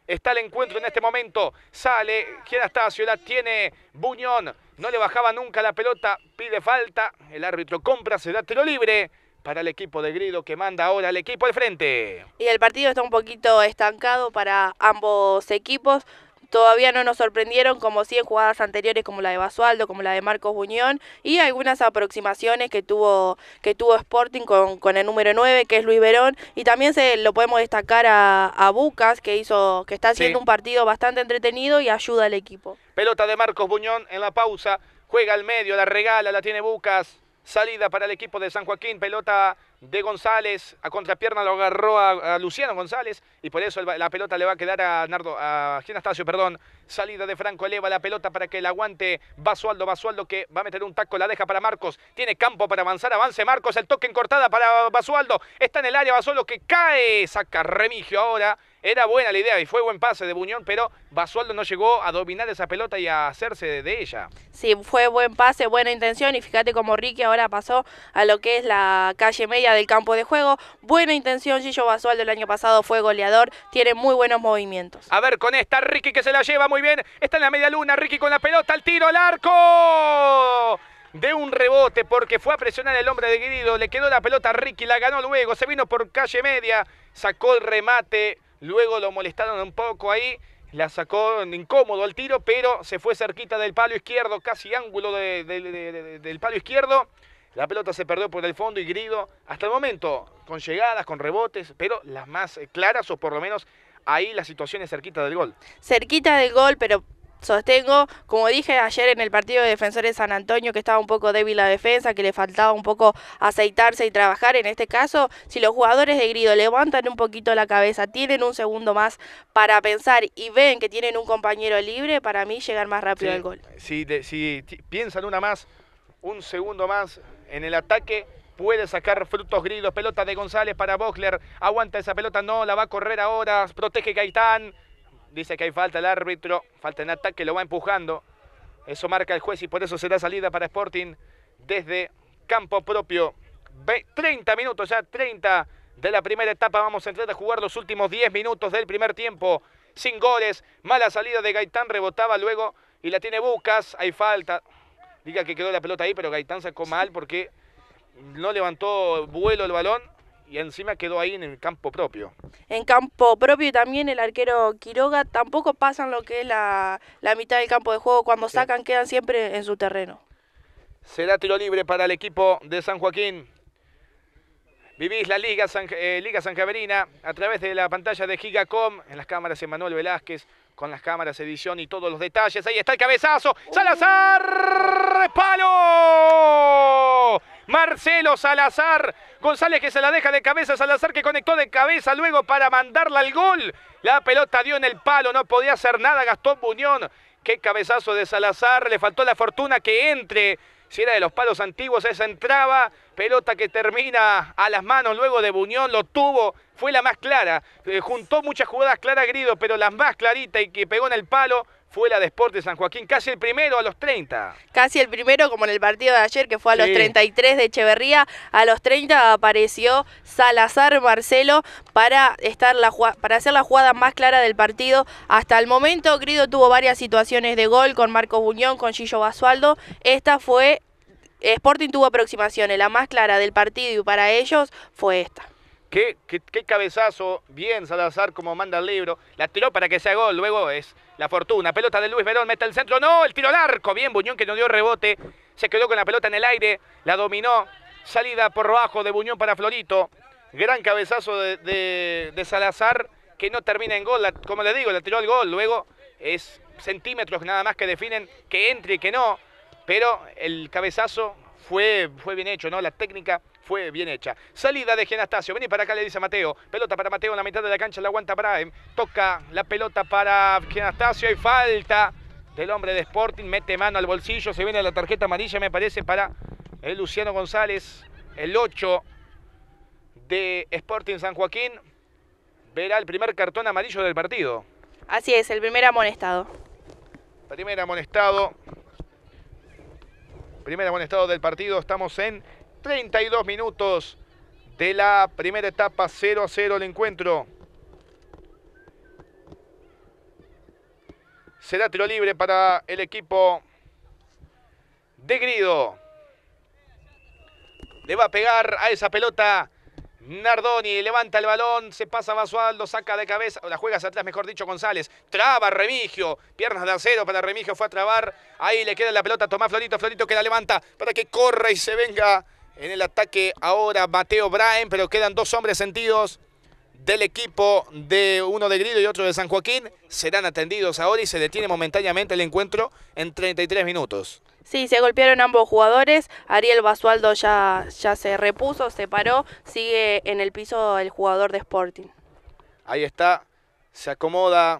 Está el encuentro en este momento. Sale Gianastasio, Ciudad tiene Buñón. No le bajaba nunca la pelota, pide falta. El árbitro compra, se da tiro libre para el equipo de Grido que manda ahora al equipo de frente. Y el partido está un poquito estancado para ambos equipos. Todavía no nos sorprendieron como sí en jugadas anteriores como la de Basualdo, como la de Marcos Buñón y algunas aproximaciones que tuvo, que tuvo Sporting con, el número 9 que es Luis Verón y también se lo podemos destacar a, Bucas que hizo que está haciendo un partido bastante entretenido y ayuda al equipo. Pelota de Marcos Buñón en la pausa, juega al medio, la regala, la tiene Bucas. Salida para el equipo de San Joaquín, pelota de González. A contrapierna lo agarró a, Luciano González y por eso la pelota le va a quedar a Nardo, a perdón. Salida de Franco, eleva la pelota para que la aguante Basualdo. Basualdo que va a meter un taco, la deja para Marcos. Tiene campo para avanzar, avance Marcos. El toque en cortada para Basualdo. Está en el área Basualdo que cae, saca Remigio ahora. Era buena la idea y fue buen pase de Buñón, pero Basualdo no llegó a dominar esa pelota y a hacerse de ella. Sí, fue buen pase, buena intención y fíjate cómo Ricky ahora pasó a lo que es la calle media del campo de juego. Buena intención, Gillo Basual del año pasado fue goleador, tiene muy buenos movimientos. A ver con esta, Ricky que se la lleva muy bien, está en la media luna, Ricky con la pelota, al tiro, al arco de un rebote porque fue a presionar el hombre de Guido, le quedó la pelota a Ricky, la ganó luego, se vino por calle media, sacó el remate, luego lo molestaron un poco ahí, la sacó incómodo el tiro, pero se fue cerquita del palo izquierdo, casi ángulo del palo izquierdo. La pelota se perdió por el fondo y Grido, hasta el momento, con llegadas, con rebotes, pero las más eh, claras o por lo menos ahí las situaciones cerquita del gol. Cerquita del gol, pero sostengo, como dije ayer en el partido de Defensores San Antonio, que estaba un poco débil la defensa, que le faltaba un poco aceitarse y trabajar. En este caso, si los jugadores de Grido levantan un poquito la cabeza, tienen un segundo más para pensar y ven que tienen un compañero libre, para mí llegar más rápido al gol. si piensan una más, un segundo más, en el ataque puede sacar frutos gridos. Pelota de González para Bochler. Aguanta esa pelota, no, la va a correr ahora. Protege Gaitán. Dice que hay falta el árbitro. Falta en ataque, lo va empujando. Eso marca el juez y por eso será salida para Sporting desde campo propio. 30 minutos ya, 30 de la primera etapa. Vamos a entrar a jugar los últimos 10 minutos del primer tiempo. Sin goles, mala salida de Gaitán, rebotaba luego y la tiene Bucas. Hay falta. Diga que quedó la pelota ahí, pero Gaitán sacó mal porque no levantó vuelo el balón y encima quedó ahí en el campo propio. En campo propio y también el arquero Quiroga tampoco pasan lo que es la, mitad del campo de juego. Cuando sacan quedan siempre en su terreno. Será tiro libre para el equipo de San Joaquín. Vivís la Liga San, eh, Liga San Javerina a través de la pantalla de Gigacom, en las cámaras Emanuel Velázquez, con las cámaras, edición y todos los detalles. Ahí está el cabezazo. Salazar, palo. Marcelo Salazar. González que se la deja de cabeza. Salazar que conectó de cabeza luego para mandarla al gol. La pelota dio en el palo. No podía hacer nada Gastón Buñón. Qué cabezazo de Salazar. Le faltó la fortuna que entre si era de los palos antiguos, esa entraba, pelota que termina a las manos luego de Buñón, lo tuvo, fue la más clara, eh, juntó muchas jugadas clara Grido, pero las más claritas y que pegó en el palo fue la de Sporting San Joaquín, casi el primero a los 30. Casi el primero, como en el partido de ayer, que fue a los 33 de Echeverría, a los 30 apareció Salazar Marcelo para, estar la, para hacer la jugada más clara del partido. Hasta el momento, Grido tuvo varias situaciones de gol con Marco Buñón, con Gillo Basualdo. Esta fue, Sporting tuvo aproximaciones, la más clara del partido y para ellos fue esta. Qué, cabezazo, bien Salazar como manda el libro, la tiró para que sea gol, luego es la fortuna, pelota de Luis Verón, mete el centro, no, el tiro al arco, bien Buñón que no dio rebote, se quedó con la pelota en el aire, la dominó, salida por bajo de Buñón para Florito, gran cabezazo de, Salazar que no termina en gol, como le digo, la tiró al gol, luego es centímetros nada más que definen que entre y que no, pero el cabezazo fue, fue bien hecho, ¿no? La técnica fue bien hecha. Salida de Genastasio. Vení para acá, le dice Mateo. Pelota para Mateo en la mitad de la cancha. La aguanta Brahem. Toca la pelota para Genastasio. hay falta del hombre de Sporting. Mete mano al bolsillo. Se viene la tarjeta amarilla, me parece, para el Luciano González. El 8 de Sporting San Joaquín. Verá el primer cartón amarillo del partido. Así es, el primer amonestado. Primer amonestado. Primer amonestado del partido. Estamos en 32 minutos de la primera etapa, 0 a 0 el encuentro. Será tiro libre para el equipo de Grido. Le va a pegar a esa pelota Nardoni, levanta el balón, se pasa a saca de cabeza, la juega hacia atrás, mejor dicho, González. Traba Remigio, piernas de acero para Remigio, fue a trabar. Ahí le queda la pelota, Tomás Florito, Florito que la levanta para que corra y se venga en el ataque ahora Mateo Braen, pero quedan dos hombres sentidos del equipo de uno de Grillo y otro de San Joaquín. Serán atendidos ahora y se detiene momentáneamente el encuentro en 33 minutos. Sí, se golpearon ambos jugadores. Ariel Basualdo ya, ya se repuso, se paró. Sigue en el piso el jugador de Sporting. Ahí está, se acomoda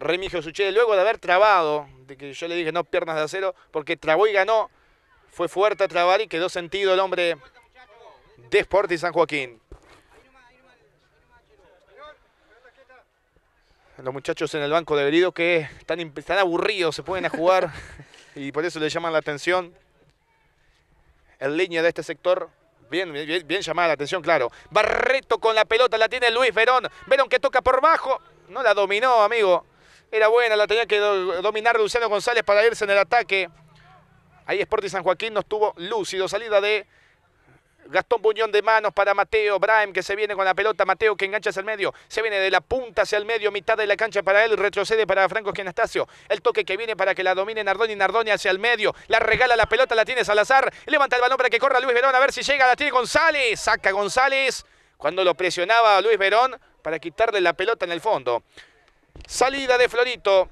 Remigio Suchere. luego de haber trabado, de que yo le dije no piernas de acero, porque trabó y ganó fue fuerte a trabar y quedó sentido el hombre de Sporting San Joaquín. Los muchachos en el banco de herido que están, aburridos, se pueden a jugar y por eso le llaman la atención. En línea de este sector Bien, bien, bien, llamada la atención, claro. Barreto con la pelota, la tiene Luis Verón. Verón que toca por bajo. No la dominó, amigo. Era buena, la tenía que dominar Luciano González para irse en el ataque. Ahí Sporting San Joaquín nos tuvo lúcido. Salida de Gastón Buñón de manos para Mateo. Brahem que se viene con la pelota. Mateo que engancha hacia el medio. Se viene de la punta hacia el medio. Mitad de la cancha para él. Retrocede para Franco Genastasio. El toque que viene para que la domine Nardoni. Nardoni hacia el medio. La regala la pelota. La tiene Salazar. Levanta el balón para que corra Luis Verón. A ver si llega. La tiene González. Saca González. Cuando lo presionaba Luis Verón para quitarle la pelota en el fondo. Salida de Florito.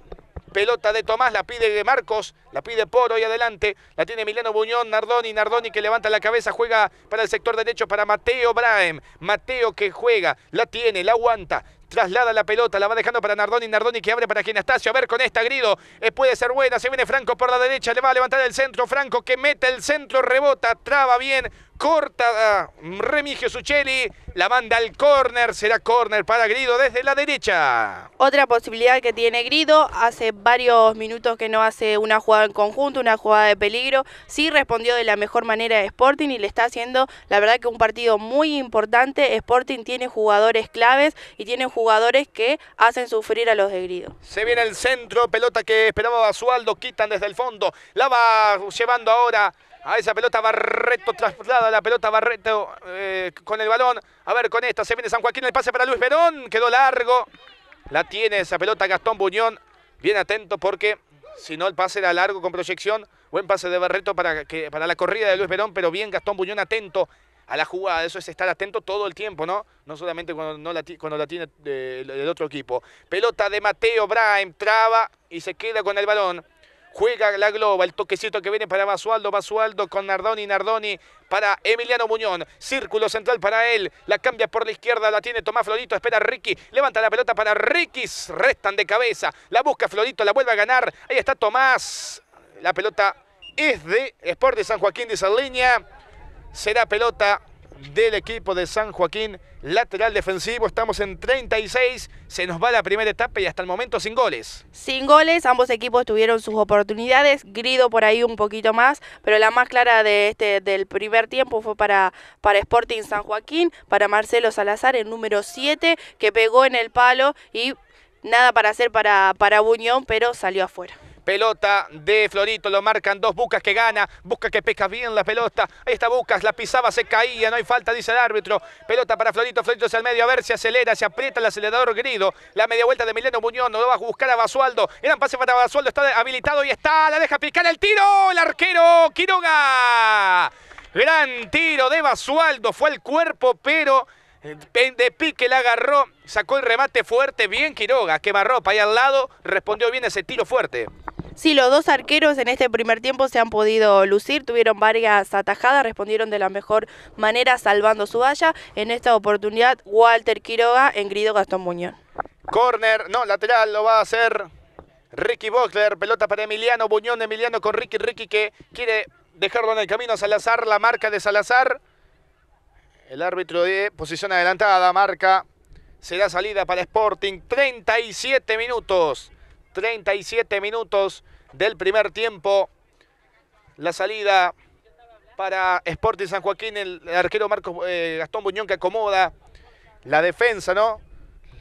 Pelota de Tomás, la pide Marcos, la pide Poro y adelante. La tiene Emiliano Buñón, Nardoni, Nardoni que levanta la cabeza, juega para el sector derecho para Mateo Braem, Mateo que juega, la tiene, la aguanta. Traslada la pelota, la va dejando para Nardoni, Nardoni que abre para Genastasio. A ver con esta, Grido, eh, puede ser buena. Se viene Franco por la derecha, le va a levantar el centro. Franco que mete el centro, rebota, traba bien corta Remigio Succelli, la manda al córner, será córner para Grido desde la derecha. Otra posibilidad que tiene Grido, hace varios minutos que no hace una jugada en conjunto, una jugada de peligro, sí respondió de la mejor manera de Sporting y le está haciendo la verdad que un partido muy importante, Sporting tiene jugadores claves y tiene jugadores que hacen sufrir a los de Grido. Se viene el centro, pelota que esperaba Basualdo, quitan desde el fondo, la va llevando ahora a ah, esa pelota Barreto traslada la pelota Barreto eh, con el balón. A ver, con esta se viene San Joaquín. El pase para Luis Verón. Quedó largo. La tiene esa pelota Gastón Buñón. Bien atento porque si no el pase era largo con proyección. Buen pase de Barreto para, que, para la corrida de Luis Verón. Pero bien Gastón Buñón atento a la jugada. Eso es estar atento todo el tiempo, ¿no? No solamente cuando, no la, cuando la tiene eh, el otro equipo. Pelota de Mateo bra Traba y se queda con el balón. Juega la globa, el toquecito que viene para Basualdo, Basualdo con Nardoni, Nardoni para Emiliano Muñón. Círculo central para él, la cambia por la izquierda, la tiene Tomás Florito, espera Ricky, levanta la pelota para Ricky, restan de cabeza, la busca Florito, la vuelve a ganar, ahí está Tomás, la pelota es de Sport de San Joaquín de línea, será pelota del equipo de San Joaquín, lateral defensivo. Estamos en 36, se nos va la primera etapa y hasta el momento sin goles. Sin goles, ambos equipos tuvieron sus oportunidades. Grido por ahí un poquito más, pero la más clara de este del primer tiempo fue para, para Sporting San Joaquín, para Marcelo Salazar, el número 7, que pegó en el palo y nada para hacer para, para Buñón, pero salió afuera. Pelota de Florito, lo marcan dos. Bucas que gana, Busca que pesca bien la pelota. Ahí está Bucas, la pisaba, se caía, no hay falta, dice el árbitro. Pelota para Florito, Florito hacia el medio, a ver si acelera, se aprieta el acelerador Grido. La media vuelta de Mileno Muñoz, no lo va a buscar a Basualdo. Eran pase para Basualdo, está habilitado y está, la deja picar el tiro, el arquero Quiroga. Gran tiro de Basualdo, fue el cuerpo, pero eh, de pique la agarró sacó el remate fuerte, bien Quiroga, quemarropa ahí al lado, respondió bien ese tiro fuerte. Sí, los dos arqueros en este primer tiempo se han podido lucir, tuvieron varias atajadas, respondieron de la mejor manera salvando su valla. En esta oportunidad, Walter Quiroga, en grido Gastón Muñoz. Corner, no, lateral lo va a hacer Ricky Boxler, pelota para Emiliano Buñón, Emiliano con Ricky, Ricky que quiere dejarlo en el camino Salazar, la marca de Salazar. El árbitro de posición adelantada marca será salida para Sporting. 37 minutos. 37 minutos del primer tiempo. La salida para Sporting San Joaquín, el arquero Marcos eh, Gastón Buñón que acomoda la defensa, ¿no?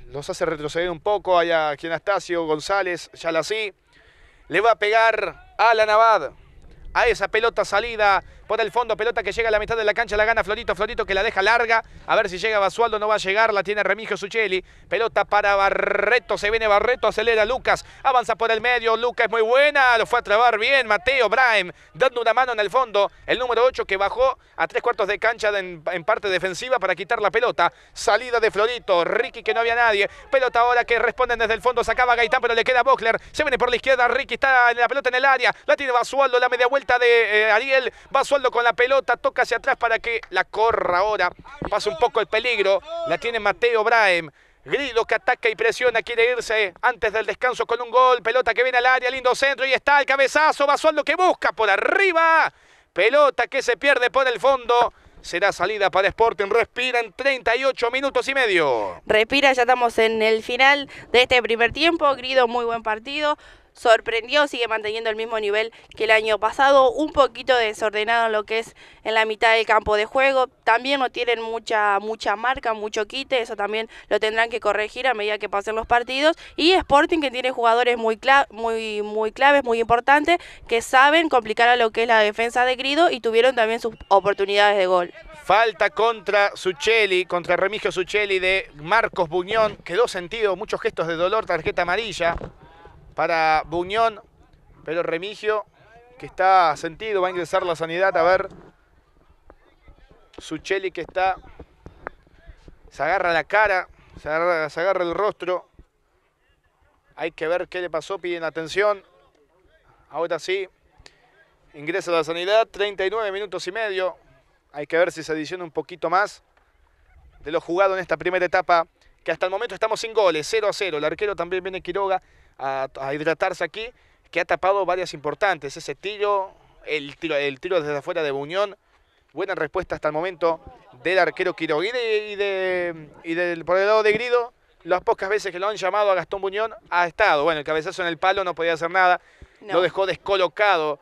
Los hace retroceder un poco allá aquí Anastasio González, ya la Le va a pegar a la Navad a esa pelota salida por el fondo. Pelota que llega a la mitad de la cancha, la gana Florito. Florito que la deja larga. A ver si llega Basualdo, no va a llegar. La tiene Remigio Suchelli Pelota para Barreto. Se viene Barreto, acelera Lucas. Avanza por el medio. Lucas es muy buena. Lo fue a trabar bien. Mateo Brahem dando una mano en el fondo. El número 8 que bajó a tres cuartos de cancha en, parte defensiva para quitar la pelota. Salida de Florito. Ricky que no había nadie. Pelota ahora que responden desde el fondo. Sacaba Gaitán, pero le queda Bockler. Se viene por la izquierda. Ricky está en la pelota en el área. La tiene Basualdo. La media vuelta de eh, Ariel. Basualdo con la pelota, toca hacia atrás para que la corra ahora. Pasa un poco el peligro, la tiene Mateo Braem, Grido que ataca y presiona, quiere irse antes del descanso con un gol. Pelota que viene al área, lindo centro y está el cabezazo. Basualdo que busca por arriba. Pelota que se pierde por el fondo. Será salida para Sporting. Respira en 38 minutos y medio. Respira, ya estamos en el final de este primer tiempo. Grido, muy buen partido sorprendió, sigue manteniendo el mismo nivel que el año pasado, un poquito desordenado en lo que es en la mitad del campo de juego, también no tienen mucha, mucha marca, mucho quite, eso también lo tendrán que corregir a medida que pasen los partidos, y Sporting que tiene jugadores muy, muy, muy claves, muy importantes, que saben complicar a lo que es la defensa de Grido y tuvieron también sus oportunidades de gol. Falta contra Sucheli, contra Remigio Sucheli de Marcos Buñón, quedó sentido, muchos gestos de dolor, tarjeta amarilla para Buñón, pero Remigio, que está sentido, va a ingresar la sanidad, a ver. Sucheli que está, se agarra la cara, se agarra, el rostro. Hay que ver qué le pasó, piden atención. Ahora sí, ingresa la sanidad, 39 minutos y medio. Hay que ver si se adiciona un poquito más de lo jugado en esta primera etapa, que hasta el momento estamos sin goles, 0 a 0. El arquero también viene Quiroga, a, hidratarse aquí, que ha tapado varias importantes. Ese tiro, el tiro, desde afuera de Buñón, buena respuesta hasta el momento del arquero Quiroga y, de, y, del por el lado de Grido, las pocas veces que lo han llamado a Gastón Buñón ha estado. Bueno, el cabezazo en el palo no podía hacer nada, lo dejó descolocado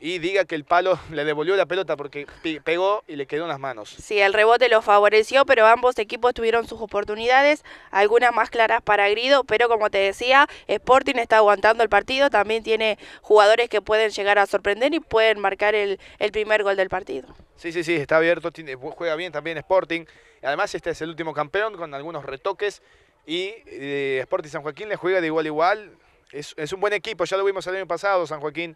y diga que el palo le devolvió la pelota porque pegó y le quedó en las manos. Sí, el rebote lo favoreció, pero ambos equipos tuvieron sus oportunidades, algunas más claras para Grido, pero como te decía, Sporting está aguantando el partido, también tiene jugadores que pueden llegar a sorprender y pueden marcar el, primer gol del partido. Sí, sí, sí, está abierto, juega bien también Sporting. Además, este es el último campeón con algunos retoques y eh, Sporting San Joaquín le juega de igual a igual. es un buen equipo, ya lo vimos el año pasado, San Joaquín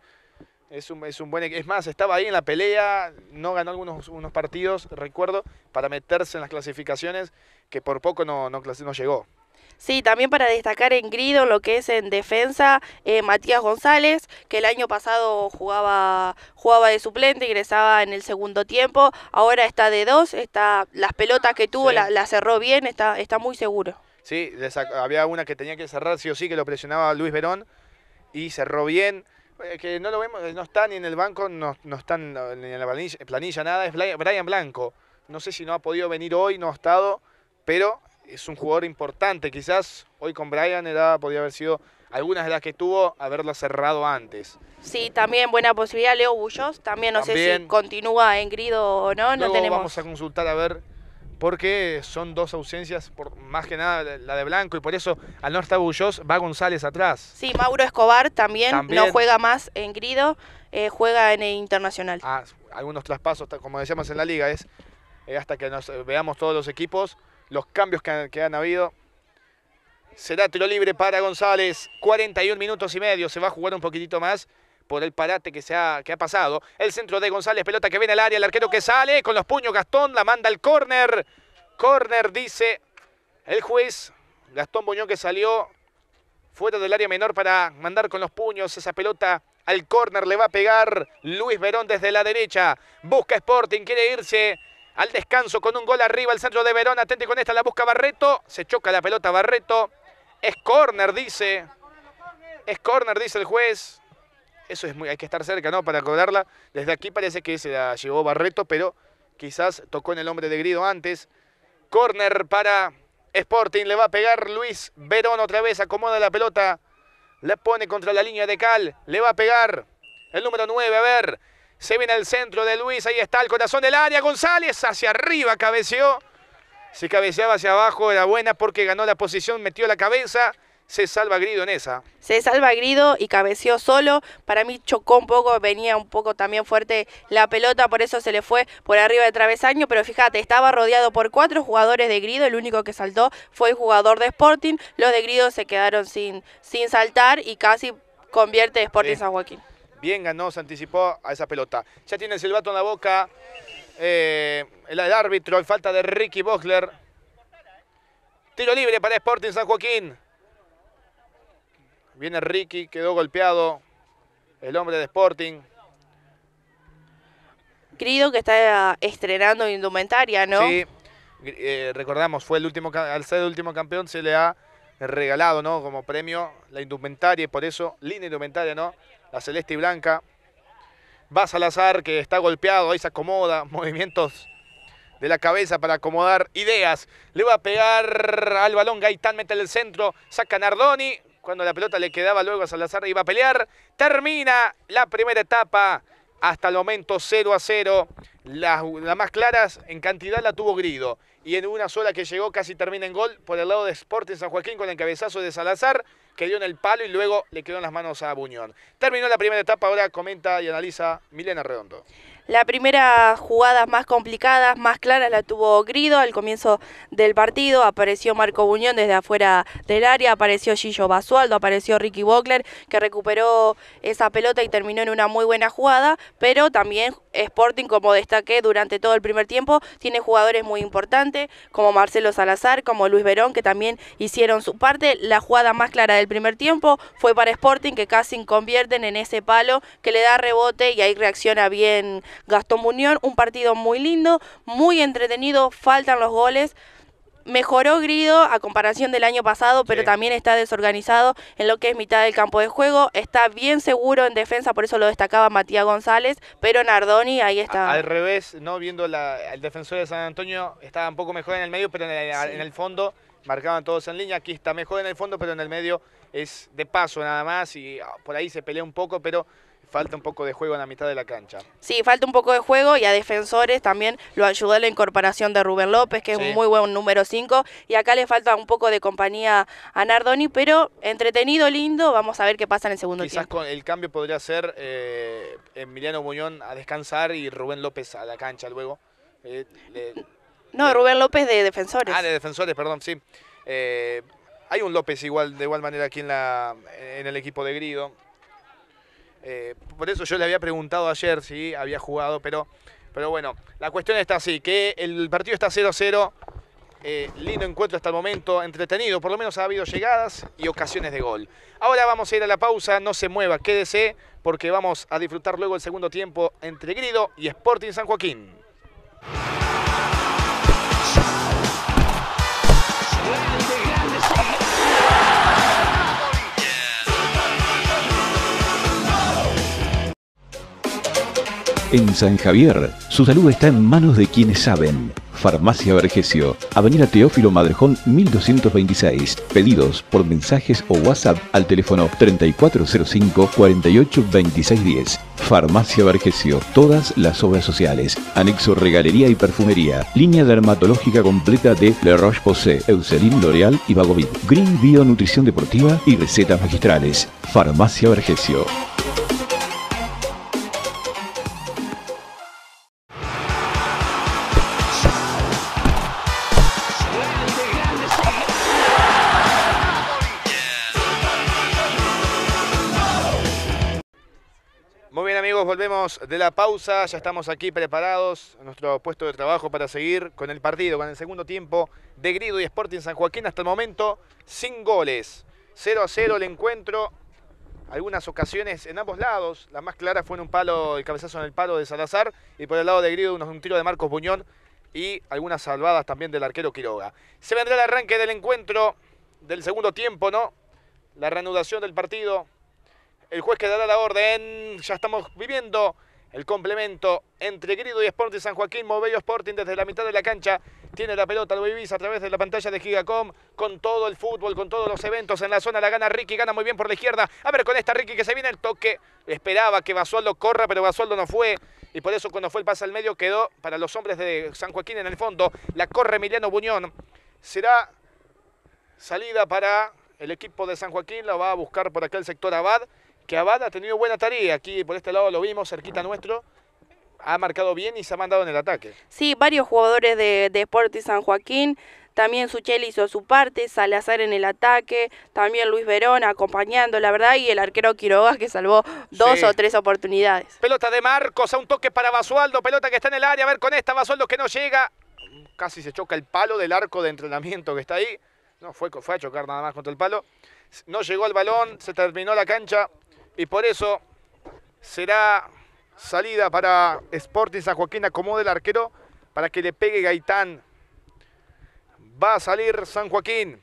es un, es un buen Es más, estaba ahí en la pelea, no ganó algunos unos partidos, recuerdo, para meterse en las clasificaciones, que por poco no, no, llegó. Sí, también para destacar en Grido lo que es en defensa, eh, Matías González, que el año pasado jugaba, jugaba de suplente, ingresaba en el segundo tiempo, ahora está de dos, está, las pelotas que tuvo las la cerró bien, está, está muy seguro. Sí, había una que tenía que cerrar sí o sí, que lo presionaba Luis Verón, y cerró bien que no lo vemos, no está ni en el banco, no, no ni en la planilla, nada, es Brian Blanco. No sé si no ha podido venir hoy, no ha estado, pero es un jugador importante. Quizás hoy con Brian era, podría haber sido algunas de las que tuvo, Haberlo cerrado antes. Sí, también buena posibilidad Leo Bullos, también no sé si continúa en grido o no, no tenemos. Vamos a consultar a ver porque son dos ausencias, por, más que nada la de Blanco, y por eso al no estar Bullos va González atrás. Sí, Mauro Escobar también, no juega más en Grido, eh, juega en Internacional. Ah, algunos traspasos, como decíamos en la liga, es eh, hasta que nos eh, veamos todos los equipos, los cambios que han, que han habido. Será tiro libre para González, 41 minutos y medio, se va a jugar un poquitito más por el parate que, ha, que ha pasado. El centro de González, pelota que viene al área, el arquero que sale con los puños Gastón, la manda al córner. Córner, dice el juez. Gastón Buñón que salió fuera del área menor para mandar con los puños esa pelota al córner. Le va a pegar Luis Verón desde la derecha. Busca Sporting, quiere irse al descanso con un gol arriba. El centro de Verón, atente con esta, la busca Barreto. Se choca la pelota Barreto. Es córner, dice. Es córner, dice el juez eso hay que estar cerca, ¿no? Para cobrarla. Desde aquí parece que se la llevó Barreto, pero quizás tocó en el hombre de Grido antes. Corner para Sporting, le va a pegar Luis Verón otra vez, acomoda la pelota, la pone contra la línea de Cal, le va a pegar el número 9, a ver, se viene al centro de Luis, ahí está el corazón del área, González hacia arriba cabeceó, si cabeceaba hacia abajo era buena porque ganó la posición, metió la cabeza, se salva Grido en esa. Se salva Grido y cabeceó solo. Para mí chocó un poco, venía un poco también fuerte la pelota, por eso se le fue por arriba de travesaño. Pero fíjate, estaba rodeado por cuatro jugadores de Grido. El único que saltó fue el jugador de Sporting. Los de Grido se quedaron sin, sin saltar y casi convierte Sporting San Joaquín. Bien ganó, se anticipó a esa pelota. Ya tiene el silbato en la boca. Eh, el, árbitro, hay falta de Ricky Boxler. Tiro libre para Sporting San Joaquín. Viene Ricky, quedó golpeado el hombre de Sporting. Grido que está eh, estrenando indumentaria, ¿no? Sí, eh, recordamos, fue el último, al ser el último campeón se le ha regalado, ¿no? Como premio la indumentaria y por eso, línea indumentaria, ¿no? La celeste y blanca. Va Salazar que está golpeado, ahí se acomoda, movimientos de la cabeza para acomodar ideas. Le va a pegar al balón Gaitán, mete en el centro, saca Nardoni, cuando la pelota le quedaba luego a Salazar, iba a pelear. Termina la primera etapa. Hasta el momento 0 a 0. Las, más claras en cantidad la tuvo Grido. Y en una sola que llegó casi termina en gol por el lado de Sporting San Joaquín con el encabezazo de Salazar que dio en el palo y luego le quedó en las manos a Buñón. Terminó la primera etapa, ahora comenta y analiza Milena Redondo. La primera jugada más complicada, más clara, la tuvo Grido al comienzo del partido. Apareció Marco Buñón desde afuera del área, apareció Gillo Basualdo, apareció Ricky Bockler, que recuperó esa pelota y terminó en una muy buena jugada. Pero también Sporting, como destaque durante todo el primer tiempo, tiene jugadores muy importantes, como Marcelo Salazar, como Luis Verón, que también hicieron su parte. La jugada más clara del primer tiempo fue para Sporting, que casi convierten en ese palo que le da rebote y ahí reacciona bien Gastón Muñón, un partido muy lindo, muy entretenido, faltan los goles mejoró Grido a comparación del año pasado, pero también está desorganizado en lo que es mitad del campo de juego. Está bien seguro en defensa, por eso lo destacaba Matías González, pero Nardoni ahí está. Al revés, no viendo la, el defensor de San Antonio, estaba un poco mejor en el medio, pero en el, en el fondo marcaban todos en línea. Aquí está mejor en el fondo, pero en el medio es de paso nada más y ah, por ahí se pelea un poco, pero falta un poco de juego en la mitad de la cancha. Sí, falta un poco de juego y a defensores también lo ayudó la incorporación de Rubén López, que es un muy buen número 5. Y acá le falta un poco de compañía a Nardoni, pero entretenido, lindo. Vamos a ver qué pasa en el segundo tiempo. Quizás el cambio podría ser eh, Emiliano Buñón a descansar y Rubén López a la cancha luego. Eh, no, Rubén López de defensores. Ah, de defensores, perdón, sí. Eh, hay un López igual, de igual manera aquí en, la, en el equipo de Grido. Eh, por eso yo le había preguntado ayer si había jugado, pero, pero bueno, la cuestión está así, que el partido está 0-0. Eh, lindo encuentro hasta el momento, entretenido, por lo menos ha habido llegadas y ocasiones de gol. Ahora vamos a ir a la pausa, no se mueva, quédese, porque vamos a disfrutar luego el segundo tiempo entre Grido y Sporting San Joaquín. En San Javier, su salud está en manos de quienes saben. Farmacia Vergesio, Avenida Teófilo Madrejón 1226. Pedidos por mensajes o WhatsApp al teléfono 3405-482610. Farmacia Vergesio, todas las obras sociales. Anexo Regalería y Perfumería. Línea dermatológica completa de Le Roche-Posay, Eucerin, L'Oreal y Bagovic. Green Bio Nutrición Deportiva y recetas magistrales. Farmacia Vergesio. volvemos de la pausa, ya estamos aquí preparados en nuestro puesto de trabajo para seguir con el partido, con el segundo tiempo de Grido y Sporting San Joaquín. Hasta el momento, sin goles. 0 a 0 el encuentro. Algunas ocasiones en ambos lados. La más clara fue en un palo, el cabezazo en el palo de Salazar. Y por el lado de Grido, un tiro de Marcos Buñón. Y algunas salvadas también del arquero Quiroga. Se vendrá el arranque del encuentro del segundo tiempo, ¿no? La reanudación del partido el juez que dará la orden. Ya estamos viviendo el complemento entre Grido y Sporting San Joaquín. Movello Sporting desde la mitad de la cancha tiene la pelota. Lo vivís a través de la pantalla de Gigacom con todo el fútbol, con todos los eventos en la zona. La gana Ricky, gana muy bien por la izquierda. A ver con esta Ricky que se viene el toque. Esperaba que Basualdo corra, pero Basualdo no fue. Y por eso cuando fue el pase al medio quedó para los hombres de San Joaquín en el fondo. La corre Emiliano Buñón. Será salida para el equipo de San Joaquín. La va a buscar por acá el sector Abad que Abad ha tenido buena tarea. Aquí por este lado lo vimos cerquita nuestro. Ha marcado bien y se ha mandado en el ataque. Sí, varios jugadores de, de San Joaquín. También Suchel hizo su parte, Salazar en el ataque, también Luis Verón acompañando, la verdad, y el arquero Quiroga que salvó dos o tres oportunidades. Pelota de Marcos, a un toque para Basualdo, pelota que está en el área, a ver con esta, Basualdo que no llega. Casi se choca el palo del arco de entrenamiento que está ahí. No, fue, fue a chocar nada más contra el palo. No llegó el balón, se terminó la cancha, y por eso será salida para Sporting San Joaquín. Acomoda el arquero para que le pegue Gaitán. Va a salir San Joaquín.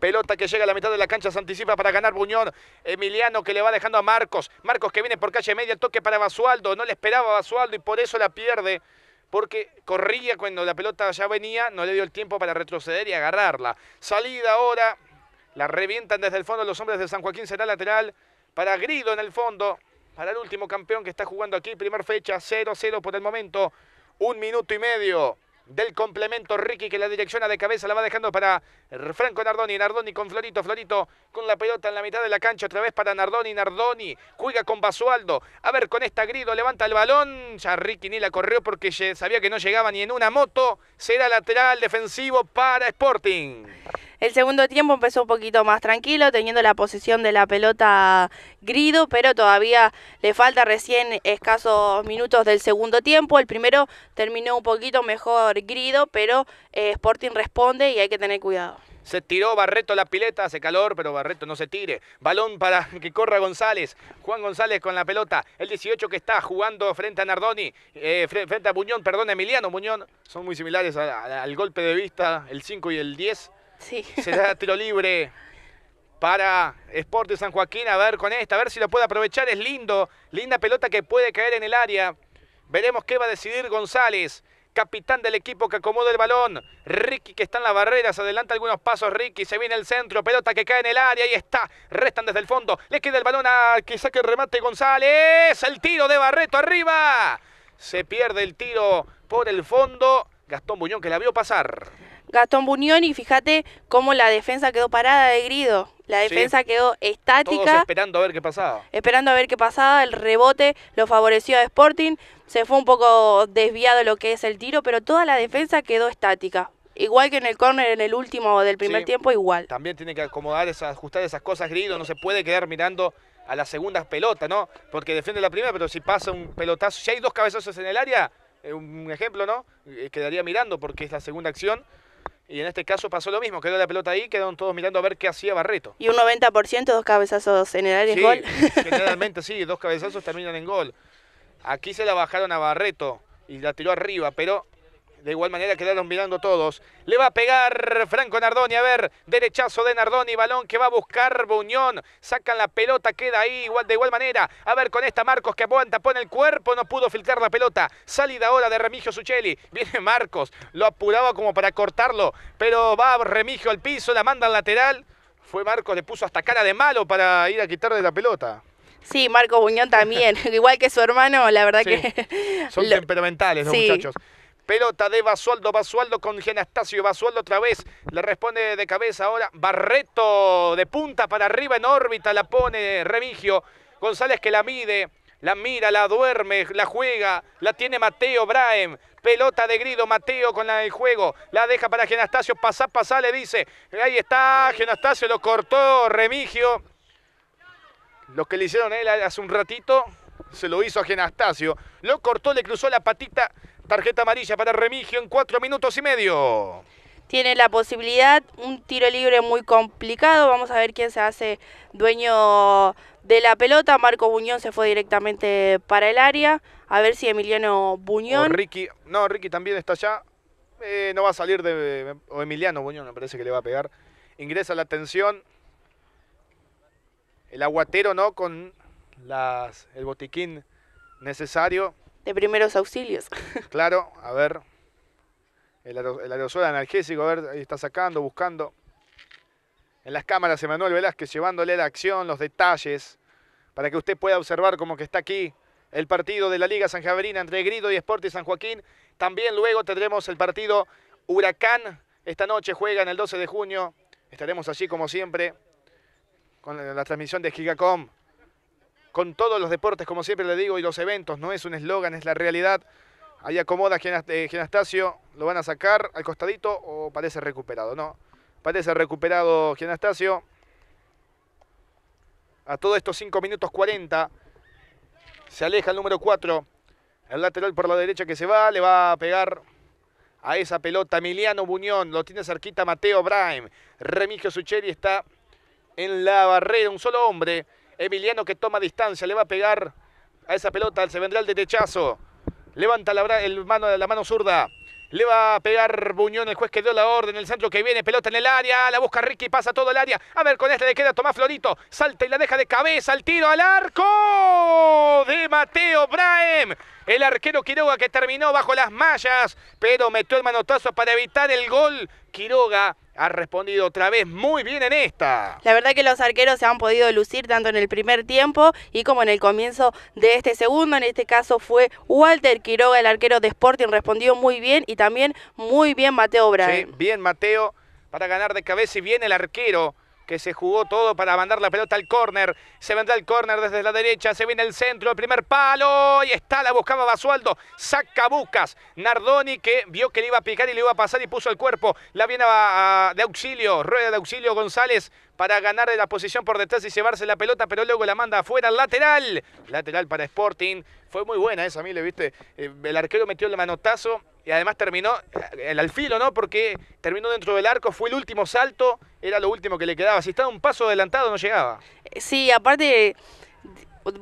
Pelota que llega a la mitad de la cancha, se anticipa para ganar Buñón. Emiliano que le va dejando a Marcos. Marcos que viene por calle media, toque para Basualdo. No le esperaba Basualdo y por eso la pierde. Porque corría cuando la pelota ya venía, no le dio el tiempo para retroceder y agarrarla. Salida ahora, la revientan desde el fondo los hombres de San Joaquín, será lateral para Grido en el fondo, para el último campeón que está jugando aquí, primer fecha, 0-0 por el momento, un minuto y medio del complemento Ricky que la direcciona de cabeza la va dejando para Franco Nardoni, Nardoni con Florito, Florito con la pelota en la mitad de la cancha otra vez para Nardoni, Nardoni juega con Basualdo, a ver con esta Grido levanta el balón, ya Ricky ni la corrió porque sabía que no llegaba ni en una moto, será lateral defensivo para Sporting. El segundo tiempo empezó un poquito más tranquilo, teniendo la posesión de la pelota Grido, pero todavía le falta recién escasos minutos del segundo tiempo. El primero terminó un poquito mejor Grido, pero eh, Sporting responde y hay que tener cuidado. Se tiró Barreto la pileta, hace calor, pero Barreto no se tire. Balón para que corra González. Juan González con la pelota. El 18 que está jugando frente a Nardoni, eh, frente a Buñón, perdón, Emiliano Buñón. Son muy similares al golpe de vista, el 5 y el 10. Será tiro libre para Sport San Joaquín. A ver con esta, a ver si lo puede aprovechar. Es lindo, linda pelota que puede caer en el área. Veremos qué va a decidir González, capitán del equipo que acomoda el balón. Ricky que está en la barrera, se adelanta algunos pasos. Ricky se viene el centro, pelota que cae en el área y está. Restan desde el fondo. Le queda el balón a que saque el remate González. El tiro de Barreto arriba. Se pierde el tiro por el fondo. Gastón Buñón que la vio pasar. Gastón Buñón y fíjate cómo la defensa quedó parada de grido. La defensa quedó estática. Todos esperando a ver qué pasaba. Esperando a ver qué pasaba. El rebote lo favoreció a Sporting. Se fue un poco desviado lo que es el tiro, pero toda la defensa quedó estática. Igual que en el córner, en el último del primer tiempo, igual. También tiene que acomodar, ajustar esas cosas, Grido. No se puede quedar mirando a las segundas pelotas, ¿no? Porque defiende la primera, pero si pasa un pelotazo, si hay dos cabezazos en el área, eh, un ejemplo, ¿no? Eh, quedaría mirando porque es la segunda acción y en este caso pasó lo mismo, quedó la pelota ahí, quedaron todos mirando a ver qué hacía Barreto. Y un 90%, dos cabezazos en el área sí, gol. Generalmente sí, dos cabezazos terminan en gol. Aquí se la bajaron a Barreto y la tiró arriba, pero de igual manera quedaron mirando todos. Le va a pegar Franco Nardoni. A ver, derechazo de Nardoni. Balón que va a buscar Buñón. Sacan la pelota, queda ahí igual, de igual manera. A ver, con esta Marcos que aguanta, pone el cuerpo, no pudo filtrar la pelota. Salida ahora de Remigio Suchelli. Viene Marcos, lo apuraba como para cortarlo. Pero va Remigio al piso, la manda al lateral. Fue Marcos, le puso hasta cara de malo para ir a quitarle la pelota. Sí, Marcos Buñón también, igual que su hermano, la verdad que... Son temperamentales los muchachos. Pelota de Basualdo, Basualdo con Genastasio, Basualdo otra vez, le responde de cabeza ahora Barreto de punta para arriba en órbita, la pone Remigio, González que la mide, la mira, la duerme, la juega, la tiene Mateo Brahem, pelota de grido, Mateo con la del juego, la deja para Genastasio, pasa, pasa, le dice, ahí está, Genastasio lo cortó, Remigio, lo que le hicieron él hace un ratito, se lo hizo a Genastasio, lo cortó, le cruzó la patita Tarjeta amarilla para Remigio en cuatro minutos y medio. Tiene la posibilidad, un tiro libre muy complicado. Vamos a ver quién se hace dueño de la pelota. Marco Buñón se fue directamente para el área. A ver si Emiliano Buñón. Ricky, no, Ricky también está allá. Eh, no va a salir de. O Emiliano Buñón, me parece que le va a pegar. Ingresa la tensión. El aguatero, ¿no? Con las, el botiquín necesario de primeros auxilios. Claro, a ver. El, aerosol analgésico, a ver, ahí está sacando, buscando. En las cámaras, Emanuel Velázquez llevándole la acción, los detalles, para que usted pueda observar como que está aquí el partido de la Liga San entre Grido y y San Joaquín. También luego tendremos el partido Huracán. Esta noche juegan el 12 de junio. Estaremos allí como siempre con la transmisión de Gigacom con todos los deportes, como siempre le digo, y los eventos. No es un eslogan, es la realidad. Ahí acomoda eh, Genastasio, lo van a sacar al costadito o parece recuperado, ¿no? Parece recuperado Genastasio. A todos estos 5 minutos 40. Se aleja el número 4. El lateral por la derecha que se va, le va a pegar a esa pelota. Emiliano Buñón, lo tiene cerquita Mateo Braim. Remigio Sucheri está en la barrera, un solo hombre. Emiliano que toma distancia, le va a pegar a esa pelota, se vendrá el derechazo. Levanta la, mano, la mano zurda. Le va a pegar Buñón, el juez que dio la orden, el centro que viene, pelota en el área, la busca Ricky, pasa todo el área. A ver, con esta le queda Tomás Florito, salta y la deja de cabeza, el tiro al arco de Mateo Brahem. El arquero Quiroga que terminó bajo las mallas, pero metió el manotazo para evitar el gol. Quiroga ha respondido otra vez muy bien en esta. La verdad que los arqueros se han podido lucir tanto en el primer tiempo y como en el comienzo de este segundo. En este caso fue Walter Quiroga, el arquero de Sporting, respondió muy bien y también muy bien Mateo Brahe. Sí, bien Mateo para ganar de cabeza y bien el arquero que se jugó todo para mandar la pelota al córner. Se vendrá el córner desde la derecha, se viene el centro, el primer palo, y está, la buscaba Basualdo, saca Bucas, Nardoni que vio que le iba a picar y le iba a pasar y puso el cuerpo. La viene de auxilio, rueda de auxilio González para ganar de la posición por detrás y llevarse la pelota, pero luego la manda afuera, lateral, lateral para Sporting. Fue muy buena esa, mí le viste, eh, el arquero metió el manotazo y además terminó eh, el alfilo, ¿no? Porque terminó dentro del arco, fue el último salto, era lo último que le quedaba. Si estaba un paso adelantado no llegaba. Sí, aparte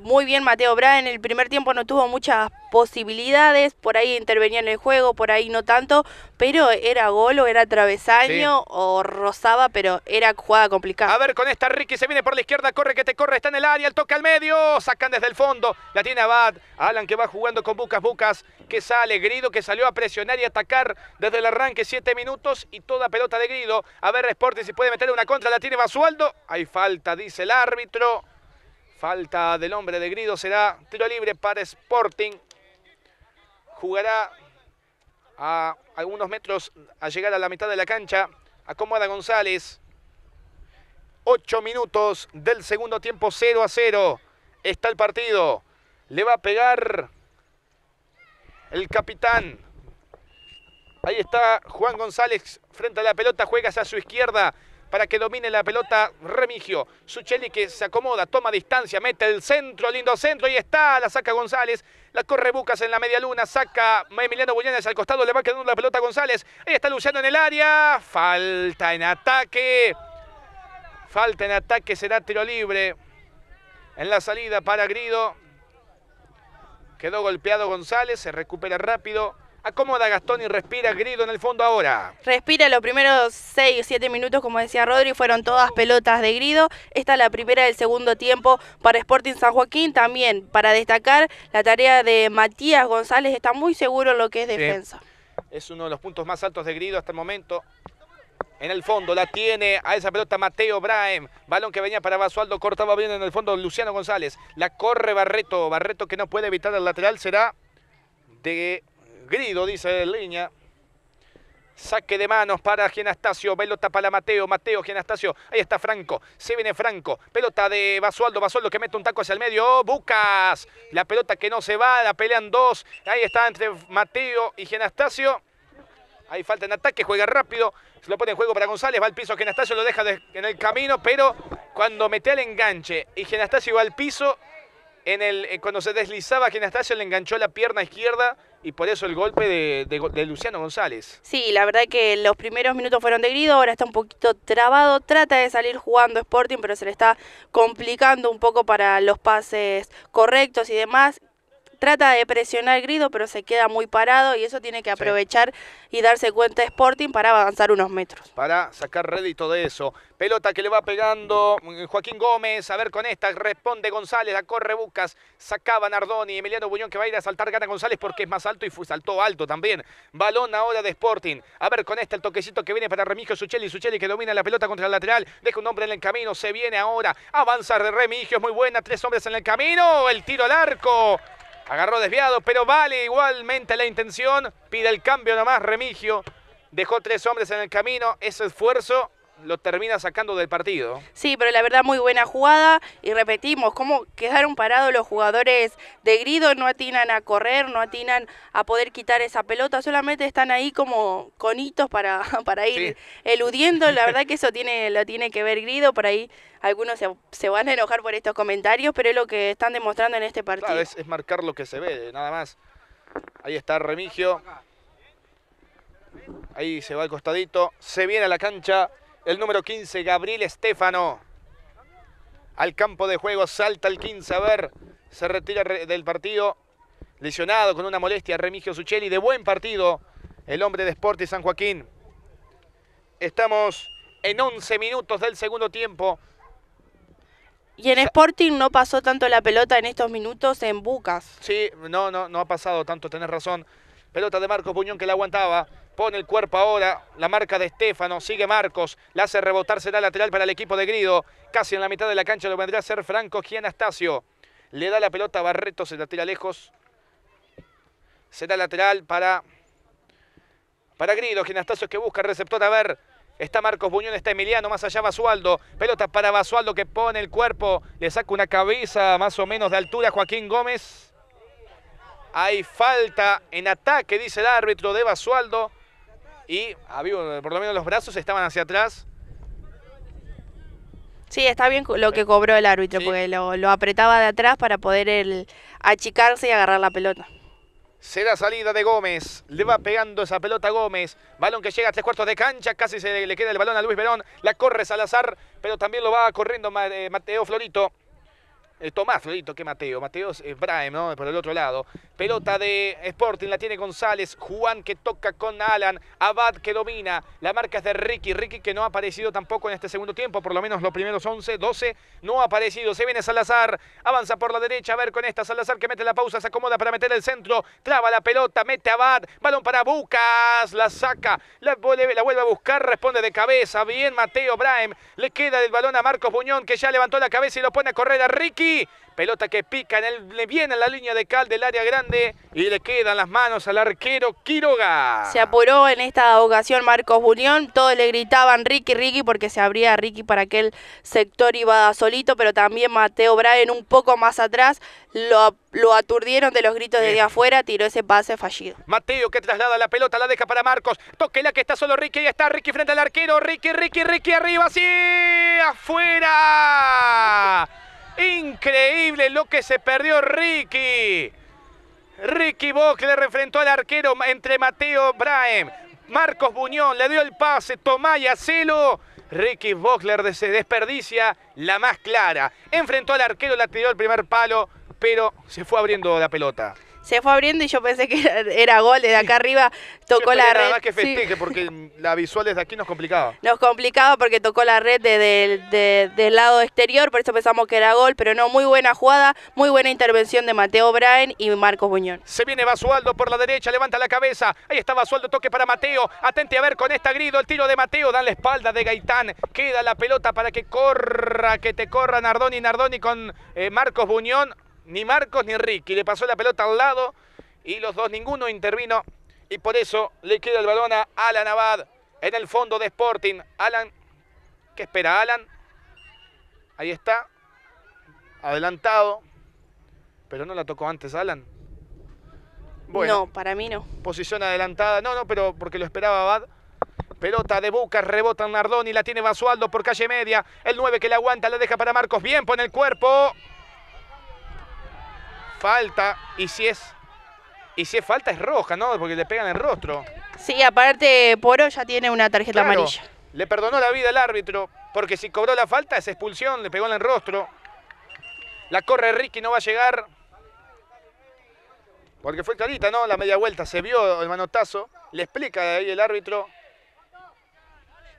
muy bien Mateo Bra en el primer tiempo no tuvo muchas posibilidades, por ahí intervenía en el juego, por ahí no tanto, pero era gol o era travesaño o rozaba, pero era jugada complicada. A ver, con esta Ricky se viene por la izquierda, corre que te corre, está en el área, el toque al medio, sacan desde el fondo, la tiene Abad, Alan que va jugando con Bucas Bucas, que sale, Grido que salió a presionar y atacar desde el arranque, siete minutos y toda pelota de Grido. A ver, Sporting si puede meter una contra, la tiene Basualdo, hay falta, dice el árbitro. Falta del hombre de Grido será tiro libre para Sporting. Jugará a algunos metros a llegar a la mitad de la cancha. Acomoda González. Ocho minutos del segundo tiempo, 0 a 0. Está el partido. Le va a pegar el capitán. Ahí está Juan González frente a la pelota, juega hacia su izquierda para que domine la pelota Remigio. Sucheli que se acomoda, toma distancia, mete el centro, lindo centro, y está, la saca González, la corre Bucas en la media luna, saca Emiliano Bullanes al costado, le va quedando la pelota a González, ahí está luchando en el área, falta en ataque, falta en ataque, será tiro libre en la salida para Grido. Quedó golpeado González, se recupera rápido. Acomoda Gastón y respira Grido en el fondo ahora. Respira los primeros 6 7 minutos, como decía Rodri, fueron todas pelotas de Grido. Esta es la primera del segundo tiempo para Sporting San Joaquín. También para destacar la tarea de Matías González, está muy seguro en lo que es defensa. Es uno de los puntos más altos de Grido hasta el momento. En el fondo la tiene a esa pelota Mateo Brahem. Balón que venía para Basualdo, cortaba bien en el fondo Luciano González. La corre Barreto. Barreto que no puede evitar el lateral será de Grido, dice Leña. Saque de manos para Genastasio. pelota para Mateo, Mateo, Genastasio. ahí está Franco, se viene Franco, pelota de Basualdo, Basualdo que mete un taco hacia el medio, oh, Bucas, la pelota que no se va, la pelean dos, ahí está entre Mateo y Genastasio. ahí falta en ataque, juega rápido, se lo pone en juego para González, va al piso Genastasio. lo deja en el camino, pero cuando mete al enganche y Genastasio va al piso, en el, eh, cuando se deslizaba Genastasio le enganchó la pierna izquierda, y por eso el golpe de, Luciano González. Sí, la verdad que los primeros minutos fueron de grido, ahora está un poquito trabado, trata de salir jugando Sporting, pero se le está complicando un poco para los pases correctos y demás trata de presionar el grido, pero se queda muy parado y eso tiene que aprovechar y darse cuenta Sporting para avanzar unos metros. Para sacar rédito de eso. Pelota que le va pegando mm, Joaquín Gómez. A ver con esta. Responde González. La corre Bucas. Sacaba Nardoni. Emiliano Buñón que va a ir a saltar. Gana González porque es más alto y saltó alto también. Balón ahora de Sporting. A ver con esta el toquecito que viene para Remigio Suchelli. Suchelli que domina la pelota contra el lateral. Deja un hombre en el camino. Se viene ahora. Avanza de Remigio. Es muy buena. Tres hombres en el camino. El tiro al arco. Agarró desviado, pero vale igualmente la intención. Pide el cambio nomás Remigio. Dejó tres hombres en el camino. Ese esfuerzo lo termina sacando del partido. Sí, pero la verdad muy buena jugada y repetimos, cómo quedaron parados los jugadores de Grido, no atinan a correr, no atinan a poder quitar esa pelota, solamente están ahí como conitos para, para ir eludiendo, la verdad que eso tiene, lo tiene que ver Grido, por ahí algunos se, van a enojar por estos comentarios, pero es lo que están demostrando en este partido. es marcar lo que se ve, nada más. Ahí está Remigio. Ahí se va al costadito. Se viene a la cancha el número 15, Gabriel Estefano. Al campo de juego salta el 15, a ver, se retira del partido. Lesionado con una molestia, Remigio Suchelli, de buen partido, el hombre de Sporting San Joaquín. Estamos en 11 minutos del segundo tiempo. Y en Sporting no pasó tanto la pelota en estos minutos en Bucas. Sí, no, no, no ha pasado tanto, tenés razón. Pelota de Marcos Puñón que la aguantaba. Pone el cuerpo ahora, la marca de Estefano, sigue Marcos, la hace rebotar Será lateral para el equipo de Grido. Casi en la mitad de la cancha lo vendrá a ser Franco Anastasio Le da la pelota a Barreto, se la tira lejos. Será lateral para, para Grido, Gianastasio que busca receptor. A ver, Está Marcos Buñón, está Emiliano, más allá Basualdo. Pelota para Basualdo que pone el cuerpo. Le saca una cabeza más o menos de altura a Joaquín Gómez. Hay falta en ataque, dice el árbitro de Basualdo y ah, por lo menos los brazos estaban hacia atrás. Sí, está bien lo que cobró el árbitro, porque lo, apretaba de atrás para poder achicarse y agarrar la pelota. Será salida de Gómez, le va pegando esa pelota a Gómez, balón que llega a tres cuartos de cancha, casi se le queda el balón a Luis Verón, la corre Salazar, pero también lo va corriendo eh, Mateo Florito. Eh, Tomás loito, eh, que Mateo. Mateo es ¿no? Por el otro lado. Pelota de Sporting, la tiene González. Juan que toca con Alan. Abad que domina. La marca es de Ricky. Ricky que no ha aparecido tampoco en este segundo tiempo. Por lo menos los primeros 11, 12 no ha aparecido. Se viene Salazar. Avanza por la derecha. A ver con esta. Salazar que mete la pausa. Se acomoda para meter el centro. Traba la pelota. Mete Abad. Balón para Bucas. La saca. La, vuelve, la vuelve a buscar. Responde de cabeza. Bien Mateo Braem. Le queda el balón a Marcos Buñón que ya levantó la cabeza y lo pone a correr a Ricky. Pelota que pica, en le viene a la línea de cal del área grande y le quedan las manos al arquero Quiroga. Se apuró en esta ocasión Marcos Bulión. Todos le gritaban Ricky, Ricky, porque se abría Ricky para que el sector iba solito, pero también Mateo Braen, un poco más atrás lo, aturdieron de los gritos desde afuera, tiró ese pase fallido. Mateo que traslada la pelota, la deja para Marcos. la que está solo Ricky, ahí está Ricky frente al arquero. Ricky, Ricky, Ricky arriba, sí, afuera. Increíble lo que se perdió Ricky. Ricky Bockler enfrentó al arquero entre Mateo Braem, Marcos Buñón le dio el pase. y Celo. Ricky Bockler se desperdicia la más clara. Enfrentó al arquero, la tiró el primer palo, pero se fue abriendo la pelota se fue abriendo y yo pensé que era, gol desde acá arriba, tocó la red. Nada que festeje porque la visual desde aquí nos complicaba. Nos complicaba porque tocó la red del lado exterior, por eso pensamos que era gol, pero no, muy buena jugada, muy buena intervención de Mateo Braen y Marcos Buñón. Se viene Basualdo por la derecha, levanta la cabeza, ahí está Basualdo, toque para Mateo, atente a ver con esta grido, el tiro de Mateo, da la espalda de Gaitán, queda la pelota para que corra, que te corra Nardoni, Nardoni con eh, Marcos Buñón, ni Marcos ni Ricky. Le pasó la pelota al lado y los dos, ninguno intervino. Y por eso le queda el balón a Alan Abad en el fondo de Sporting. Alan, ¿qué espera Alan? Ahí está, adelantado. Pero no la tocó antes Alan. Bueno, no, para mí no. Posición adelantada. No, no, pero porque lo esperaba Abad. Pelota de Buca, rebota en Nardoni, la tiene Basualdo por calle media. El 9 que la aguanta, la deja para Marcos. Bien, pone el cuerpo falta y si es y si es falta es roja, ¿no? Porque le pegan el rostro. Sí, aparte Poro ya tiene una tarjeta amarilla. Le perdonó la vida al árbitro porque si cobró la falta es expulsión, le pegó en el rostro. La corre Ricky, no va a llegar. Porque fue clarita, ¿no? La media vuelta, se vio el manotazo. Le explica ahí el árbitro.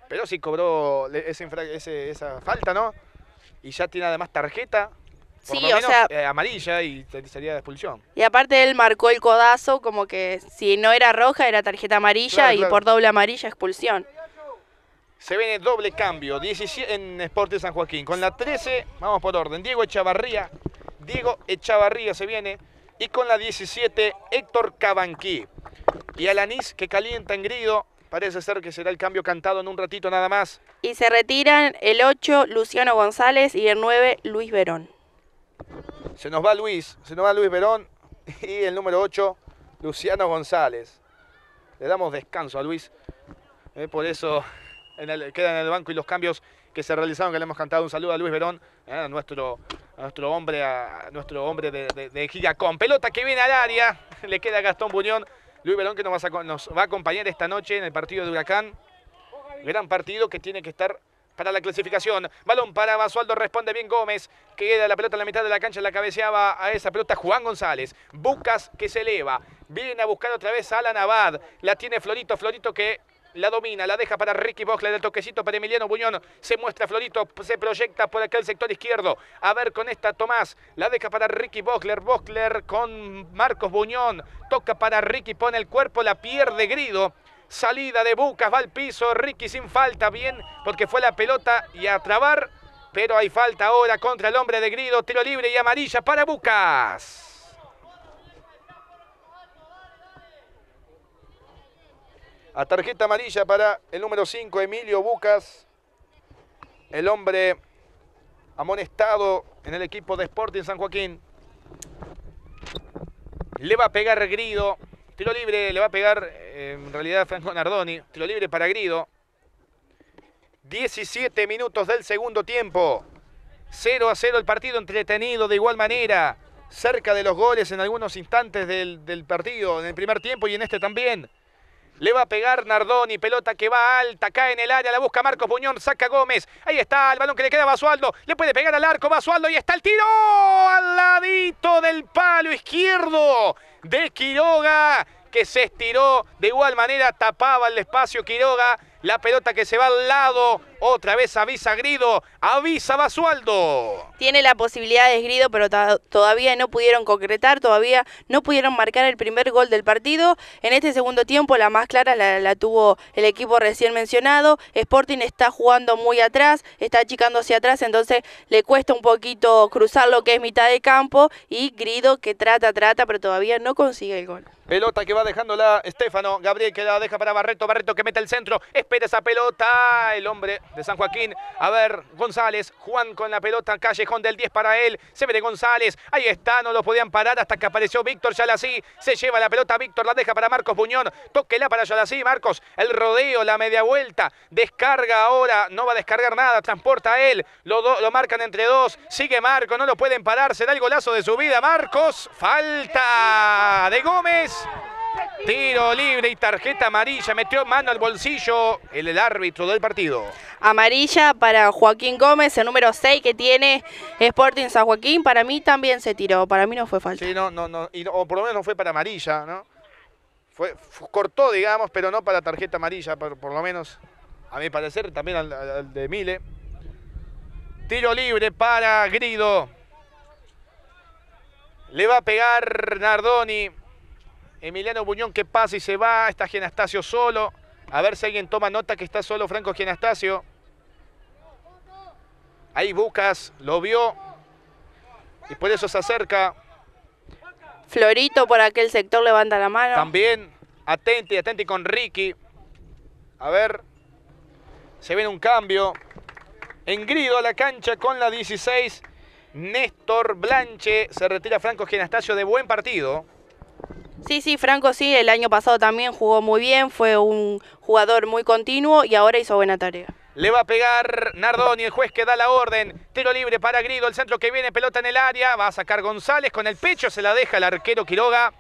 Pero si cobró esa falta, ¿no? Y ya tiene además tarjeta sí, o sea, eh, amarilla y sería de expulsión. Y aparte él marcó el codazo como que si no era roja era tarjeta amarilla y por doble amarilla expulsión. Se viene doble cambio, 17 en Sport San Joaquín. Con la 13, vamos por orden, Diego Echavarría. Diego Echavarría se viene. Y con la 17, Héctor Cabanquí. Y Alanis que calienta en grido. Parece ser que será el cambio cantado en un ratito nada más. Y se retiran el 8, Luciano González, y el 9, Luis Verón. Se nos va Luis, se nos va Luis Verón y el número 8, Luciano González. Le damos descanso a Luis, eh, por eso quedan queda en el banco y los cambios que se realizaron, que le hemos cantado un saludo a Luis Verón, eh, a nuestro, nuestro hombre, a, nuestro hombre de, de, con pelota que viene al área, le queda Gastón Buñón. Luis Verón que nos nos va a acompañar esta noche en el partido de Huracán. Gran partido que tiene que estar para la clasificación. Balón para Basualdo, responde bien Gómez, que queda la pelota en la mitad de la cancha, la cabeceaba a esa pelota Juan González. Bucas que se eleva, viene a buscar otra vez a Alan Abad, la tiene Florito, Florito que la domina, la deja para Ricky Boxler, El toquecito para Emiliano Buñón, se muestra Florito, se proyecta por aquel sector izquierdo, a ver con esta Tomás, la deja para Ricky Boxler, Boxler con Marcos Buñón, toca para Ricky, pone el cuerpo, la pierde Grido, Salida de Bucas, va al piso, Ricky sin falta, bien, porque fue la pelota y a trabar, pero hay falta ahora contra el hombre de Grido, tiro libre y amarilla para Bucas. A tarjeta amarilla para el número 5, Emilio Bucas, el hombre amonestado en el equipo de Sporting San Joaquín. Le va a pegar Grido. Tiro libre le va a pegar eh, en realidad Franco Nardoni. Tiro libre para Grido. 17 minutos del segundo tiempo. 0 a 0 el partido entretenido de igual manera. Cerca de los goles en algunos instantes del partido, en el primer tiempo y en este también. Le va a pegar Nardoni. Pelota que va alta. Cae en el área. La busca Marcos Buñón. Saca Gómez. Ahí está el balón que le queda a Basualdo. Le puede pegar al arco Basualdo. Y está el tiro. Al ladito del palo izquierdo de Quiroga. Que se estiró. De igual manera tapaba el espacio Quiroga. La pelota que se va al lado otra vez avisa Grido, avisa Basualdo. Tiene la posibilidad de Grido, pero todavía no pudieron concretar, todavía no pudieron marcar el primer gol del partido. En este segundo tiempo la más clara la, tuvo el equipo recién mencionado. Sporting está jugando muy atrás, está achicando hacia atrás, entonces le cuesta un poquito cruzar lo que es mitad de campo y Grido que trata, trata, pero todavía no consigue el gol. Pelota que va dejándola Estefano, Gabriel que la deja para Barreto, Barreto que mete el centro, espera esa pelota, el hombre de San Joaquín. A ver, González, Juan con la pelota, Callejón del 10 para él. Se ve de González, ahí está, no lo podían parar hasta que apareció Víctor Yalasí. Se lleva la pelota Víctor, la deja para Marcos Buñón. Tóquela para Yalasí, Marcos. El rodeo, la media vuelta. Descarga ahora, no va a descargar nada, transporta a él. Lo, lo marcan entre dos, sigue Marcos, no lo pueden parar. Será el golazo de su vida, Marcos. Falta de Gómez. Tiro libre y tarjeta amarilla. Metió mano al bolsillo el, árbitro del partido. Amarilla para Joaquín Gómez, el número 6 que tiene Sporting San Joaquín. Para mí también se tiró. Para mí no fue falta. Sí, no, no, o por lo menos no fue para amarilla, ¿no? Fue, cortó, digamos, pero no para tarjeta amarilla, por, lo menos. A mi parecer, también al, al de Mile. Tiro libre para Grido. Le va a pegar Nardoni. Emiliano Buñón que pasa y se va. Está Genastasio solo. A ver si alguien toma nota que está solo Franco Genastasio. Ahí Bucas lo vio. Y por eso se acerca. Florito por aquel sector levanta la mano. También. atente, atente con Ricky. A ver. Se viene un cambio. Engrido a la cancha con la 16. Néstor Blanche. Se retira Franco Genastasio de buen partido. Sí, sí, Franco sí, el año pasado también jugó muy bien, fue un jugador muy continuo y ahora hizo buena tarea. Le va a pegar Nardoni, el juez que da la orden. Tiro libre para Grido, el centro que viene, pelota en el área. Va a sacar González con el pecho, se la deja el arquero Quiroga.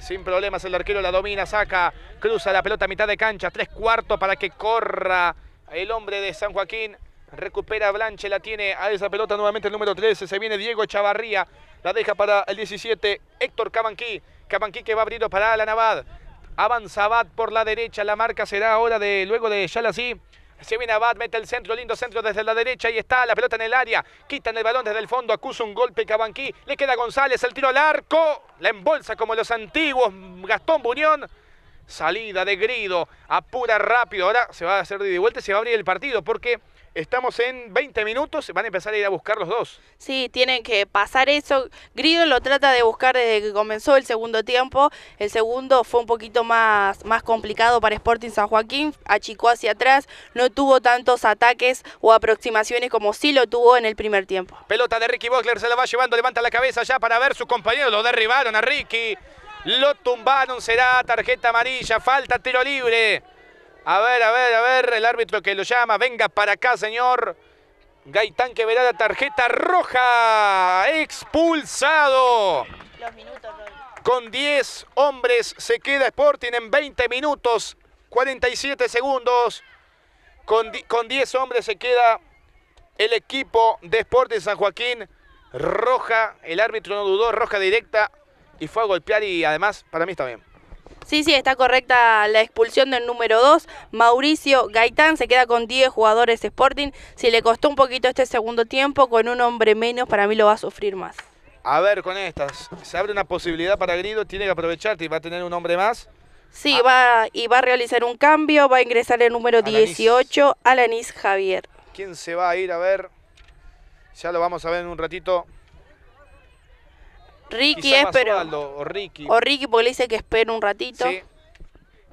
Sin problemas el arquero la domina, saca, cruza la pelota a mitad de cancha, tres cuartos para que corra el hombre de San Joaquín. Recupera Blanche, la tiene a esa pelota nuevamente el número 13. Se viene Diego Chavarría la deja para el 17 Héctor Cabanquí que va a abrir para Navad, Avanza Abad por la derecha. La marca será ahora de luego de Yalasí. Se viene Abad, mete el centro, lindo centro desde la derecha. y está la pelota en el área. Quitan el balón desde el fondo. Acusa un golpe Cabanquí. Le queda González. El tiro al arco. La embolsa como los antiguos. Gastón Buñón. Salida de Grido. Apura rápido. Ahora se va a hacer de vuelta y se va a abrir el partido porque Estamos en 20 minutos, van a empezar a ir a buscar los dos. Sí, tienen que pasar eso. Grillo lo trata de buscar desde que comenzó el segundo tiempo. El segundo fue un poquito más, más complicado para Sporting San Joaquín, achicó hacia atrás, no tuvo tantos ataques o aproximaciones como sí lo tuvo en el primer tiempo. Pelota de Ricky Bosler, se la va llevando, levanta la cabeza ya para ver sus compañeros, lo derribaron a Ricky, lo tumbaron, será tarjeta amarilla, falta tiro libre. A ver, a ver, a ver, el árbitro que lo llama. Venga para acá, señor. Gaitán que verá la tarjeta roja. Expulsado. Con 10 hombres se queda Sporting en 20 minutos, 47 segundos. Con, con 10 hombres se queda el equipo de Sporting San Joaquín. Roja, el árbitro no dudó, roja directa y fue a golpear y además para mí está bien. Sí, sí, está correcta la expulsión del número 2. Mauricio Gaitán se queda con 10 jugadores Sporting. Si le costó un poquito este segundo tiempo, con un hombre menos, para mí lo va a sufrir más. A ver, con estas, se abre una posibilidad para Grido, tiene que aprovecharte y va a tener un hombre más. Sí, ah. va, y va a realizar un cambio, va a ingresar el número 18, Alanis Javier. ¿Quién se va a ir? A ver, ya lo vamos a ver en un ratito. Ricky espero. o Ricky. porque le dice que espera un ratito.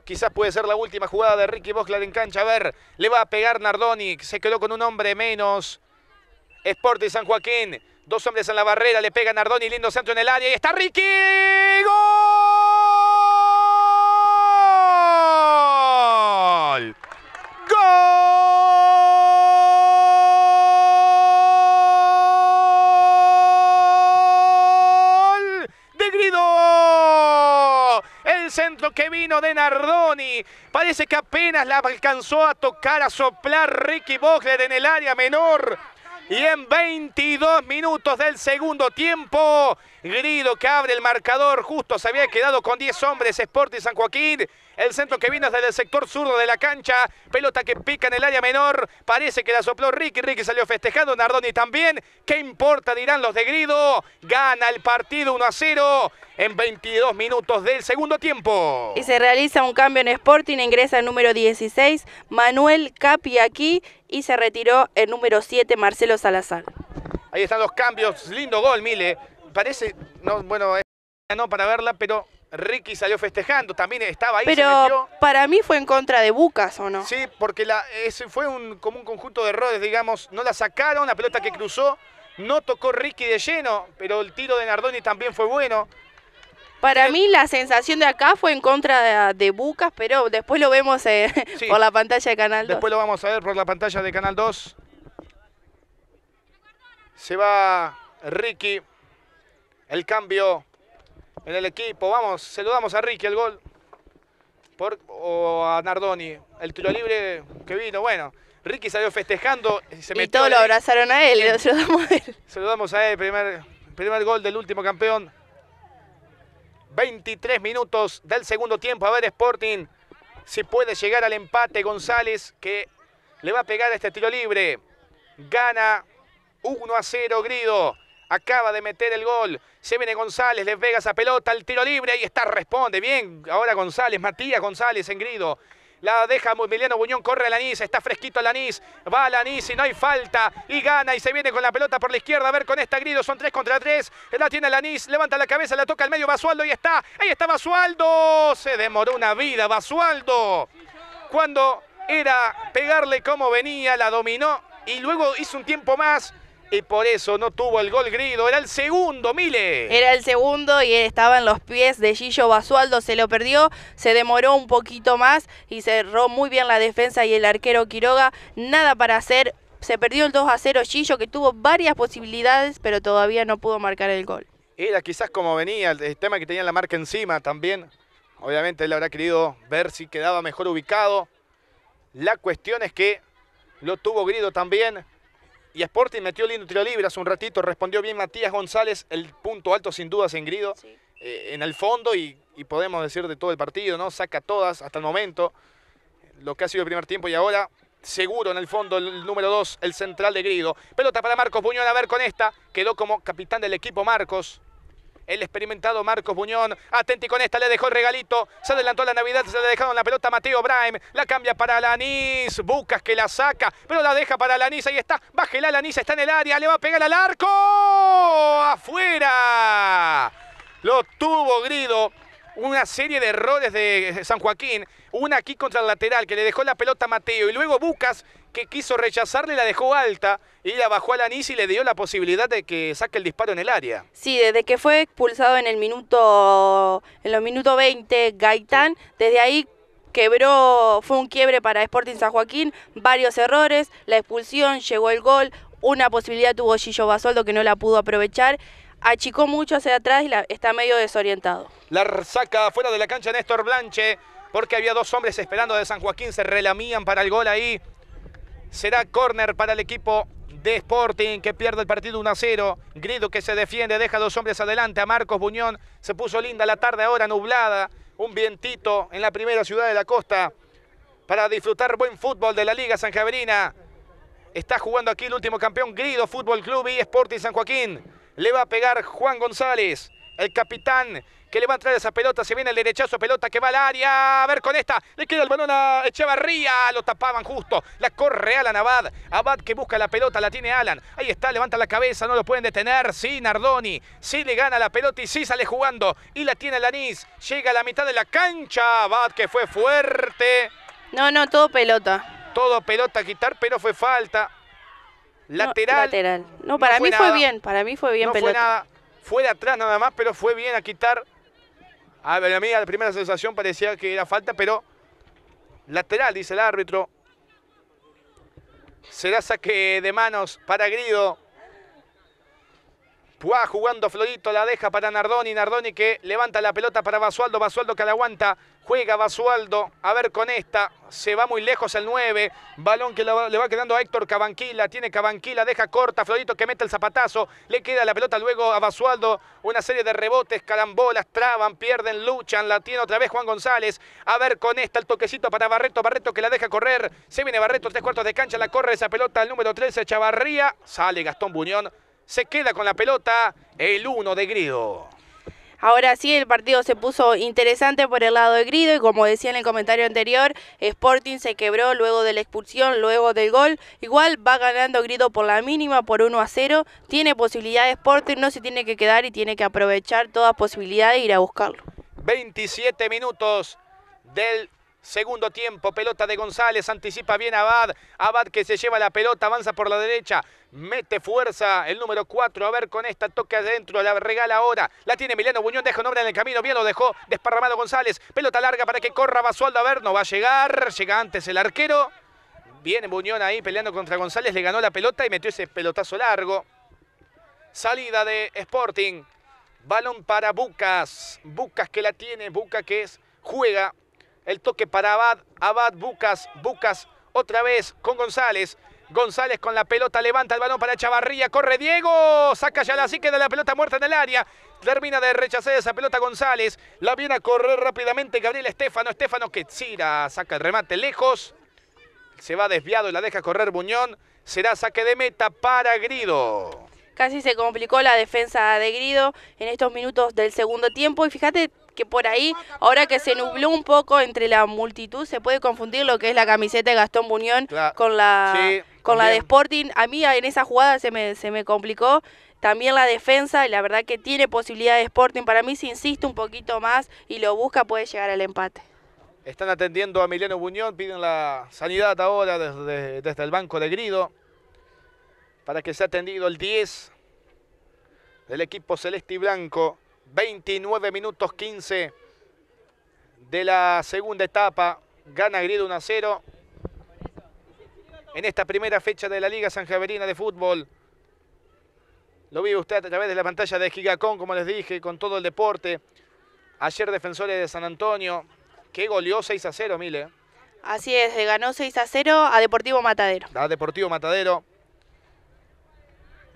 Quizás puede ser la última jugada de Ricky Boslar en cancha. A ver, le va a pegar Nardoni. Se quedó con un hombre menos. y San Joaquín. Dos hombres en la barrera. Le pega Nardoni. Lindo centro en el área. Y está Ricky. ¡Gol! ¡Gol! que vino de Nardoni. Parece que apenas la alcanzó a tocar, a soplar Ricky Bogler en el área menor. Y en 22 minutos del segundo tiempo, Grido que abre el marcador, justo se había quedado con 10 hombres Sporting San Joaquín. El centro que viene desde el sector zurdo de la cancha. Pelota que pica en el área menor. Parece que la sopló Ricky. Ricky salió festejando. Nardoni también. ¿Qué importa? Dirán los de Grido. Gana el partido 1 a 0 en 22 minutos del segundo tiempo. Y se realiza un cambio en Sporting. Ingresa el número 16, Manuel Capi, aquí. Y se retiró el número 7, Marcelo Salazar. Ahí están los cambios. Lindo gol, Mile. Parece, no, bueno, no para verla, pero Ricky salió festejando, también estaba ahí. Pero para mí fue en contra de Bucas, ¿o no? Sí, porque ese fue un, como un conjunto de errores, digamos. No la sacaron, la pelota que cruzó, no tocó Ricky de lleno, pero el tiro de Nardoni también fue bueno. Para mí la sensación de acá fue en contra de, Bucas, pero después lo vemos eh, por la pantalla de Canal 2. Después lo vamos a ver por la pantalla de Canal 2. Se va Ricky. El cambio en el equipo. Vamos, saludamos a Ricky el gol. Por, o a Nardoni, el tiro libre que vino, bueno. Ricky salió festejando. Eh, se y todos lo abrazaron a él, lo saludamos a él. Saludamos a él, primer, primer gol del último campeón. 23 minutos del segundo tiempo. A ver, Sporting, si puede llegar al empate. González, que le va a pegar este tiro libre. Gana 1 a 0, Grido. Acaba de meter el gol. Se viene González, les Vegas a pelota, el tiro libre ahí está, responde. Bien, ahora González, Matías González en grido. La deja Emiliano Buñón, corre Lanís, está fresquito Lanís, va Lanís y no hay falta. Y gana y se viene con la pelota por la izquierda. A ver con esta grido, son tres contra tres La tiene Lanís, levanta la cabeza, la toca al medio Basualdo y está. Ahí está Basualdo. Se demoró una vida Basualdo. Cuando era pegarle como venía, la dominó y luego hizo un tiempo más y por eso no tuvo el gol grido. Era el segundo, Mile. Era el segundo y él estaba en los pies de Gillo Basualdo. Se lo perdió, se demoró un poquito más y cerró muy bien la defensa y el arquero Quiroga. Nada para hacer. Se perdió el 2 a 0 Gillo, que tuvo varias posibilidades, pero todavía no pudo marcar el gol. Era quizás como venía, el tema que tenía la marca encima también. Obviamente él habrá querido ver si quedaba mejor ubicado. La cuestión es que lo tuvo Grido también y Sporting metió lindo tiro libre hace un ratito, respondió bien Matías González, el punto alto sin duda en Grido, eh, en el fondo y, podemos decir de todo el partido, ¿no? Saca todas hasta el momento, lo que ha sido el primer tiempo y ahora seguro en el fondo el número 2, el central de Grido. Pelota para Marcos puño a ver con esta, quedó como capitán del equipo Marcos el experimentado Marcos Buñón. Atenti con esta, le dejó el regalito. Se adelantó la Navidad, se le dejaron la pelota a Mateo Braim. La cambia para Alanis. Bucas que la saca, pero la deja para Alanis. Ahí está. Bájela, Alanis está en el área. Le va a pegar al arco. ¡Afuera! Lo tuvo Grido una serie de errores de San Joaquín, una aquí contra el lateral que le dejó la pelota a Mateo y luego Bucas que quiso rechazarle, la dejó alta y la bajó a anís y le dio la posibilidad de que saque el disparo en el área. Sí, desde que fue expulsado en el minuto, en los minutos 20 Gaitán, desde ahí quebró, fue un quiebre para Sporting San Joaquín, varios errores, la expulsión, llegó el gol, una posibilidad tuvo Gillo Basoldo que no la pudo aprovechar achicó mucho hacia atrás y está medio desorientado. La saca fuera de la cancha Néstor Blanche porque había dos hombres esperando de San Joaquín, se relamían para el gol ahí. Será córner para el equipo de Sporting que pierde el partido 1 a 0. Grido que se defiende, deja dos hombres adelante a Marcos Buñón. Se puso linda la tarde ahora, nublada. Un vientito en la primera ciudad de la costa para disfrutar buen fútbol de la Liga Sanjaverina. Está jugando aquí el último campeón Grido Fútbol Club y Sporting San Joaquín. Le va a pegar Juan González, el capitán que le va a traer esa pelota. Se viene el derechazo, pelota que va al área. A ver con esta. Le queda el balón a Echevarría. Lo tapaban justo. La corre Alan Abad. Abad que busca la pelota. La tiene Alan. Ahí está. Levanta la cabeza. No lo pueden detener. Sí, Nardoni. Sí le gana la pelota y sí sale jugando. Y la tiene Lanís. Llega a la mitad de la cancha. Abad que fue fuerte. No, no, todo pelota. Todo pelota a quitar, pero fue falta. Lateral. No, lateral. no para mí fue, bien. Para mí fue bien no Fue nada. Fue de atrás nada más, pero fue bien a quitar. A ver, a mí la primera sensación parecía que era falta, pero lateral, dice el árbitro. Será saque de manos para Grido. Puá jugando Florito, la deja para Nardoni. Nardoni que levanta la pelota para Basualdo. Basualdo que la aguanta. Juega Basualdo. A ver con esta. Se va muy lejos el 9. Balón que le va quedando a Héctor Cabanquila. Tiene Cabanquila. Deja corta. Florito que mete el zapatazo. Le queda la pelota luego a Basualdo. Una serie de rebotes, carambolas, traban, pierden, luchan. La tiene otra vez Juan González. A ver con esta. El toquecito para Barreto. Barreto que la deja correr. Se viene Barreto. Tres cuartos de cancha. La corre esa pelota. El número 13, Chavarría. Sale Gastón Buñón se queda con la pelota el uno de Grido. Ahora sí, el partido se puso interesante por el lado de Grido y como decía en el comentario anterior, Sporting se quebró luego de la expulsión, luego del gol. Igual va ganando Grido por la mínima, por 1 a 0. Tiene posibilidad de Sporting, no se tiene que quedar y tiene que aprovechar todas posibilidades de ir a buscarlo. 27 minutos del Segundo tiempo, pelota de González, anticipa bien Abad. Abad que se lleva la pelota, avanza por la derecha, mete fuerza el número 4. A ver con esta, toca adentro, la regala ahora. La tiene Emiliano Buñón, deja nombre en el camino, bien lo dejó desparramado González. Pelota larga para que corra Basualdo. A ver, no va a llegar, llega antes el arquero. Viene Buñón ahí peleando contra González, le ganó la pelota y metió ese pelotazo largo. Salida de Sporting. Balón para Bucas. Bucas que la tiene, Bucas que es, juega el toque para Abad. Abad, Bucas, Bucas otra vez con González. González con la pelota, levanta el balón para Chavarría, corre Diego, saca ya la sí queda la pelota muerta en el área, termina de rechazar esa pelota González, la viene a correr rápidamente Gabriel Estefano, Estefano que tira, saca el remate lejos, se va desviado y la deja correr Buñón, será saque de meta para Grido. Casi se complicó la defensa de Grido en estos minutos del segundo tiempo y fíjate que por ahí, ahora que se nubló un poco entre la multitud, se puede confundir lo que es la camiseta de Gastón Buñón con la... con la de Sporting, a mí en esa jugada se me, se me complicó, también la defensa, la verdad que tiene posibilidad de Sporting. Para mí, si insiste un poquito más y lo busca, puede llegar al empate. Están atendiendo a Emiliano Buñón, piden la sanidad ahora desde, desde el banco de Grido para que sea atendido el 10 del equipo celeste y blanco. 29 minutos 15 de la segunda etapa. Gana Grido 1 a 0. En esta primera fecha de la Liga San Sanjaverina de Fútbol. Lo vive usted a través de la pantalla de Gigacón, como les dije, con todo el deporte. Ayer Defensores de San Antonio, que goleó 6 a 0, Mile. Así es, ganó 6 a 0 a Deportivo Matadero. A Deportivo Matadero.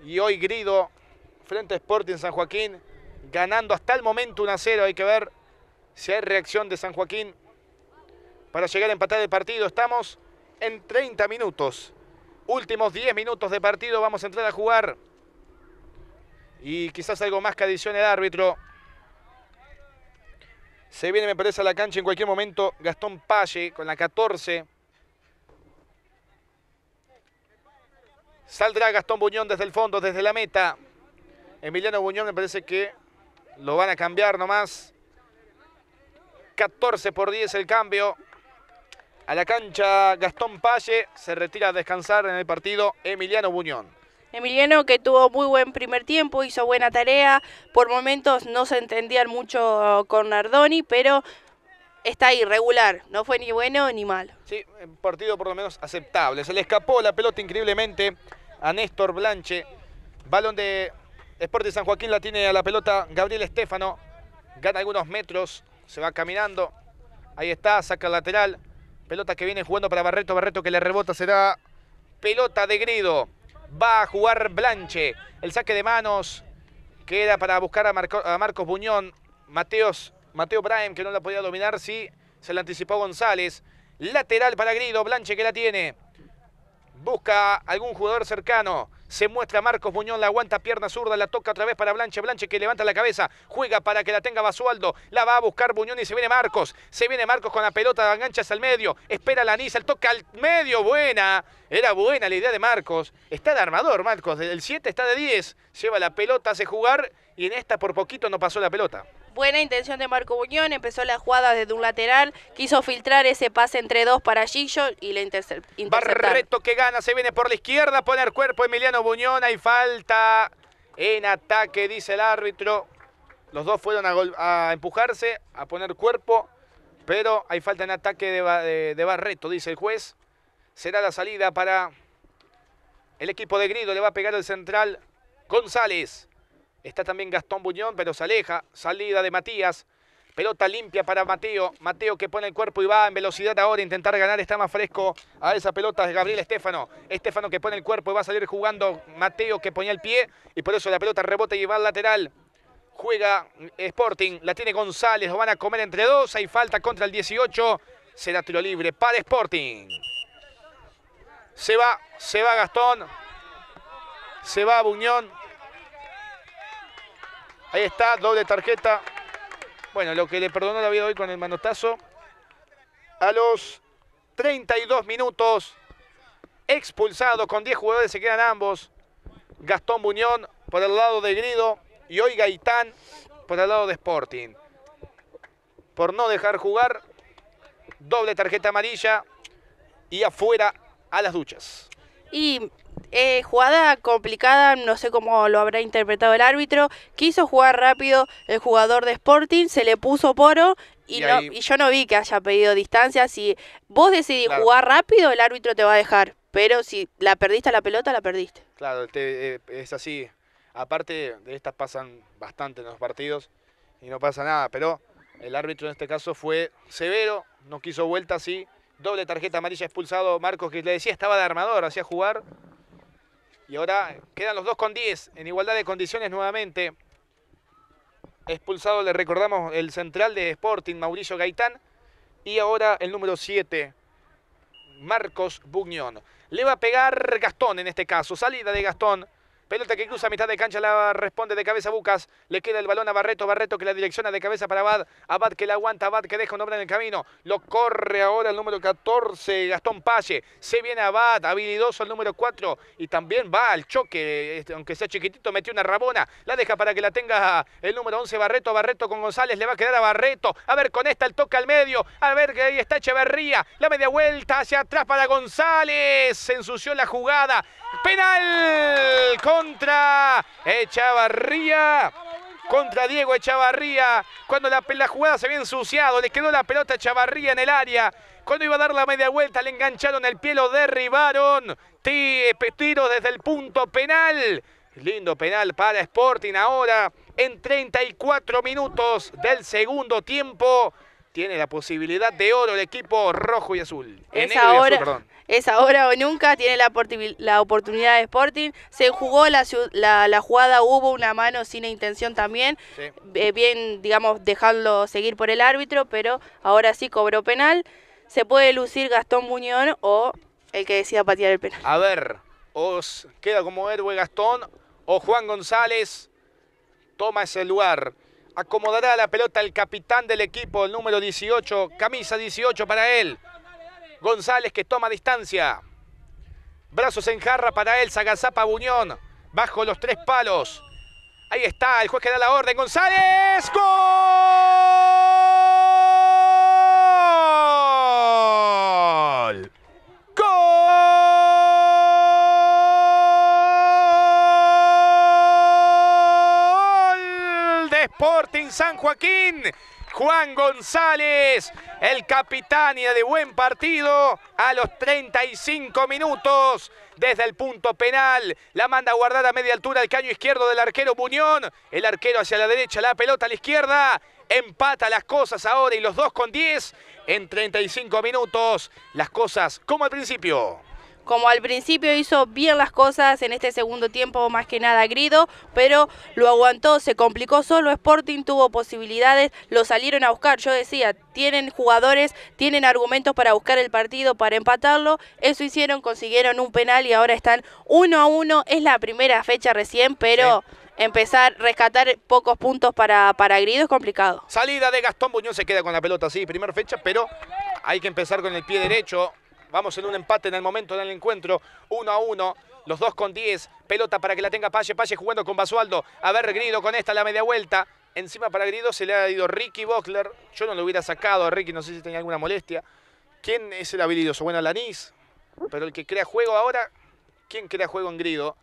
Y hoy Grido, frente a Sporting San Joaquín, ganando hasta el momento 1 a 0. Hay que ver si hay reacción de San Joaquín para llegar a empatar el partido. Estamos en 30 minutos. Últimos 10 minutos de partido. Vamos a entrar a jugar. Y quizás algo más que adicione el árbitro. Se viene, me parece, a la cancha en cualquier momento Gastón Palle con la 14. Saldrá Gastón Buñón desde el fondo, desde la meta. Emiliano Buñón me parece que lo van a cambiar nomás. 14 por 10 el cambio. A la cancha Gastón Palle se retira a descansar en el partido Emiliano Buñón. Emiliano que tuvo muy buen primer tiempo, hizo buena tarea, por momentos no se entendían mucho con Nardoni, pero está irregular, no fue ni bueno ni malo. Sí, un partido por lo menos aceptable. Se le escapó la pelota increíblemente a Néstor Blanche, balón de Deporte San Joaquín la tiene a la pelota Gabriel Estefano. Gana algunos metros. Se va caminando. Ahí está, saca lateral. Pelota que viene jugando para Barreto. Barreto que le rebota. Será pelota de Grido. Va a jugar Blanche. El saque de manos queda para buscar a, a Marcos Buñón. Mateos, Mateo Brian que no la podía dominar. Sí, se la anticipó González. Lateral para Grido. Blanche que la tiene. Busca algún jugador cercano. Se muestra Marcos Buñón, la aguanta pierna zurda, la toca otra vez para Blanche. Blanche que levanta la cabeza, juega para que la tenga Basualdo. La va a buscar Buñón y se viene Marcos. Se viene Marcos con la pelota, la engancha al el medio. Espera la Anisa, el toca al medio. Buena. Era buena la idea de Marcos. Está de armador, Marcos. del 7 está de 10. Lleva la pelota, hace jugar y en esta por poquito no pasó la pelota. Buena intención de Marco Buñón, empezó la jugada desde un lateral, quiso filtrar ese pase entre dos para Gillo y le intercepta Barreto que gana, se viene por la izquierda, poner cuerpo Emiliano Buñón, hay falta en ataque, dice el árbitro. Los dos fueron a, empujarse, a poner cuerpo, pero hay falta en ataque de, de Barreto, dice el juez. Será la salida para el equipo de Grido, le va a pegar el central González. Está también Gastón Buñón, pero se aleja. Salida de Matías. Pelota limpia para Mateo. Mateo que pone el cuerpo y va en velocidad ahora intentar ganar. Está más fresco a esa pelota de Gabriel Estefano. Estefano que pone el cuerpo y va a salir jugando. Mateo que ponía el pie y por eso la pelota rebota y va al lateral. Juega Sporting. La tiene González. Lo van a comer entre dos. Hay falta contra el 18. Será tiro libre para Sporting. Se va, se va Gastón. Se va Buñón. Ahí está, doble tarjeta. Bueno, lo que le perdonó la vida hoy con el manotazo. A los 32 minutos, expulsado con 10 jugadores, se quedan ambos. Gastón Buñón por el lado de Grido y hoy Gaitán por el lado de Sporting. Por no dejar jugar, doble tarjeta amarilla y afuera a las duchas. Y eh, jugada complicada, no sé cómo lo habrá interpretado el árbitro. Quiso jugar rápido el jugador de Sporting, se le puso poro y, yo no vi que haya pedido distancia. Si vos decidís jugar rápido, el árbitro te va a dejar. Pero si la perdiste la pelota, la perdiste. Claro, eh, es así. Aparte de estas pasan bastante en los partidos y no pasa nada. Pero el árbitro en este caso fue severo, no quiso vuelta así. Doble tarjeta amarilla expulsado Marcos, que le decía estaba de armador, hacía jugar y ahora quedan los dos con 10 en igualdad de condiciones nuevamente. Expulsado, le recordamos, el central de Sporting, Mauricio Gaitán. Y ahora el número 7, Marcos buñón Le va a pegar Gastón en este caso. Salida de Gastón. Pelota que cruza a mitad de cancha, la responde de cabeza Bucas. Le queda el balón a Barreto, Barreto que la direcciona de cabeza para Abad. Abad que la aguanta, Abad que deja un hombre en el camino. Lo corre ahora el número 14, Gastón Palle. Se viene Abad, habilidoso el número 4. Y también va al choque, este, aunque sea chiquitito, metió una rabona. La deja para que la tenga el número 11, Barreto. Barreto con González, le va a quedar a Barreto. A ver, con esta el toque al medio. A ver, que ahí está Echeverría. La media vuelta hacia atrás para González. Se ensució la jugada. Penal contra Echavarría. Contra Diego Echavarría. Cuando la, jugada se había ensuciado, le quedó la pelota a Echavarría en el área. Cuando iba a dar la media vuelta, le engancharon el pie, lo derribaron. Tiro desde el punto penal. Lindo penal para Sporting ahora. En 34 minutos del segundo tiempo. Tiene la posibilidad de oro el equipo rojo y azul. en eh, es ahora o nunca, tiene la, oportunidad de Sporting, se jugó la, jugada, hubo una mano sin intención también, eh, bien, digamos, dejarlo seguir por el árbitro, pero ahora sí cobró penal, se puede lucir Gastón Buñón o el que decida patear el penal. A ver, os queda como héroe Gastón o Juan González toma ese lugar. Acomodará la pelota el capitán del equipo, el número 18, camisa 18 para él. González que toma distancia. Brazos en jarra para él, Sagazapa Buñón. Bajo los tres palos. Ahí está, el juez que da la orden. González, gol. Gol de Sporting San Joaquín. Juan González, el capitán y de buen partido a los 35 minutos desde el punto penal. La manda guardada a media altura el caño izquierdo del arquero Buñón. El arquero hacia la derecha, la pelota a la izquierda. Empata las cosas ahora y los dos con 10 en 35 minutos. Las cosas como al principio como al principio hizo bien las cosas en este segundo tiempo, más que nada Grido, pero lo aguantó, se complicó solo, Sporting tuvo posibilidades, lo salieron a buscar, yo decía, tienen jugadores, tienen argumentos para buscar el partido, para empatarlo, eso hicieron, consiguieron un penal y ahora están uno a uno, es la primera fecha recién, pero... empezar a rescatar pocos puntos para, para Grido es complicado. Salida de Gastón Buñón, se queda con la pelota, sí, primera fecha, pero hay que empezar con el pie derecho. Vamos en un empate en el momento del encuentro. 1 a 1. Los dos con 10. Pelota para que la tenga Palle. Palle jugando con Basualdo. A ver, Grido con esta la media vuelta. Encima para Grido se le ha ido Ricky Bockler. Yo no lo hubiera sacado a Ricky. No sé si tenía alguna molestia. ¿Quién es el habilidoso? Bueno, Lanís. Pero el que crea juego ahora. ¿Quién crea juego en Grido?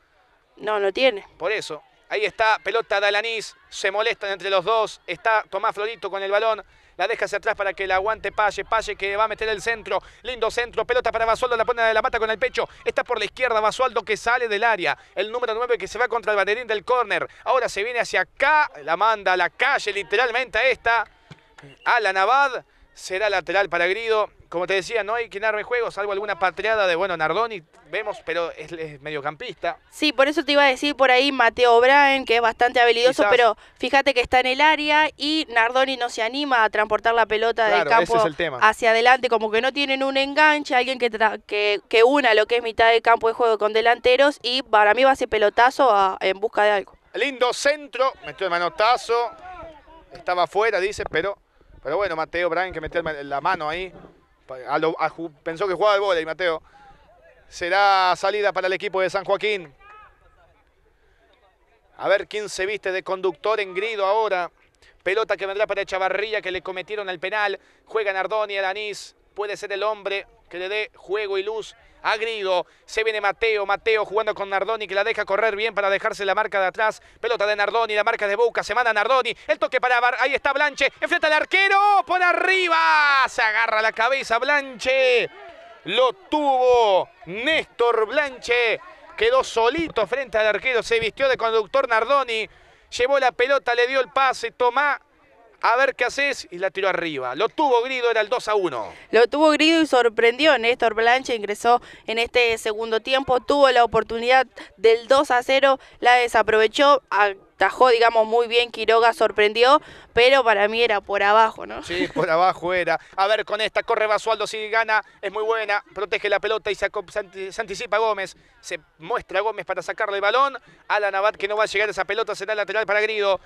No, no tiene. Por eso. Ahí está, pelota de Alanís, se molestan entre los dos, está Tomás Florito con el balón, la deja hacia atrás para que la aguante pase pase que va a meter el centro. Lindo centro. Pelota para Basualdo. La pone de la mata con el pecho. Está por la izquierda. Basualdo que sale del área. El número 9 que se va contra el banderín del córner. Ahora se viene hacia acá. La manda a la calle literalmente a esta. A la Navad será lateral para Grido. Como te decía, no hay quien arme juegos, salvo alguna patriada de, bueno, Nardoni, vemos, pero es, mediocampista. Sí, por eso te iba a decir por ahí Mateo O'Brien, que es bastante habilidoso, pero fíjate que está en el área y Nardoni no se anima a transportar la pelota de del campo hacia adelante, como que no tienen un enganche, alguien que, que, una lo que es mitad de campo de juego con delanteros y para mí va a ser pelotazo en busca de algo. Lindo centro, metió el manotazo, estaba afuera, dice, pero pero bueno, Mateo Brian que metió la mano ahí. pensó que jugaba de bola y Mateo. Será salida para el equipo de San Joaquín. A ver quién se viste de conductor en grido ahora. Pelota que vendrá para Chavarrilla, que le cometieron el penal. Juega Nardoni, Alanís. Puede ser el hombre que le dé juego y luz Agrido, Se viene Mateo, Mateo jugando con Nardoni que la deja correr bien para dejarse la marca de atrás. Pelota de Nardoni, la marca de Boca, se manda Nardoni. El toque para ahí está Blanche, enfrenta al arquero, por arriba, se agarra la cabeza Blanche. Lo tuvo Néstor Blanche, quedó solito frente al arquero, se vistió de conductor Nardoni, llevó la pelota, le dio el pase, toma a ver qué haces, y la tiró arriba. Lo tuvo Grido, era el 2 a 1. Lo tuvo Grido y sorprendió. Néstor Blanche ingresó en este segundo tiempo, tuvo la oportunidad del 2 a 0, la desaprovechó. atajó digamos, muy bien, Quiroga sorprendió, pero para mí era por abajo, ¿no? Sí, por abajo era. A ver, con esta, corre Basualdo, si gana, es muy buena, protege la pelota y se, anticipa Gómez. Se muestra Gómez para sacarle el balón. Alan Abad, que no va a llegar a esa pelota, será lateral para Grido.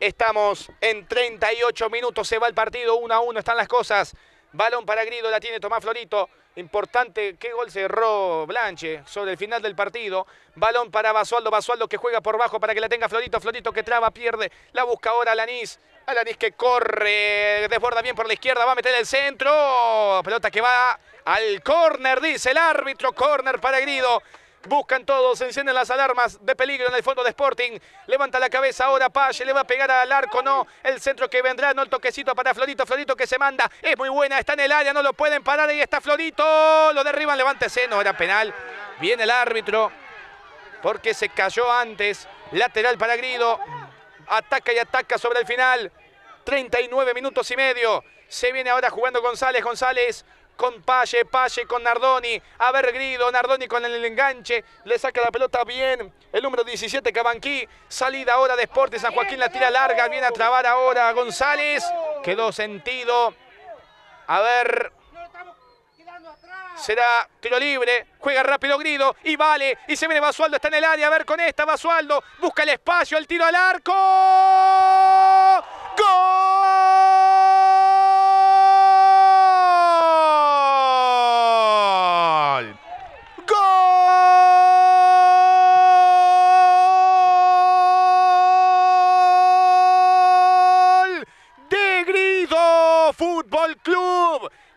Estamos en 38 minutos, se va el partido 1 a 1, están las cosas. Balón para Grido, la tiene Tomás Florito. Importante, qué gol cerró Blanche sobre el final del partido. Balón para Basualdo, Basualdo que juega por bajo para que la tenga Florito. Florito que traba, pierde, la busca ahora Alanis Alanis que corre, desborda bien por la izquierda, va a meter el centro. Pelota que va al córner, dice el árbitro, córner para Grido. Buscan todos, encienden las alarmas de peligro en el fondo de Sporting. Levanta la cabeza ahora Pache, le va a pegar al arco, no. El centro que vendrá, no el toquecito para Florito. Florito que se manda, es muy buena, está en el área, no lo pueden parar. Ahí está Florito, lo derriban, levántese, no era penal. Viene el árbitro porque se cayó antes. Lateral para Grido, ataca y ataca sobre el final. 39 minutos y medio. Se viene ahora jugando González. González con Palle, Palle con Nardoni, a ver Grido, Nardoni con el enganche, le saca la pelota bien, el número 17 Cabanquí, salida ahora de Sportes San Joaquín la tira larga, viene a trabar ahora González, quedó sentido, a ver... Será tiro libre, juega rápido Grido y vale, y se viene Basualdo, está en el área, a ver con esta, Basualdo, busca el espacio, el tiro al arco. ¡Gol!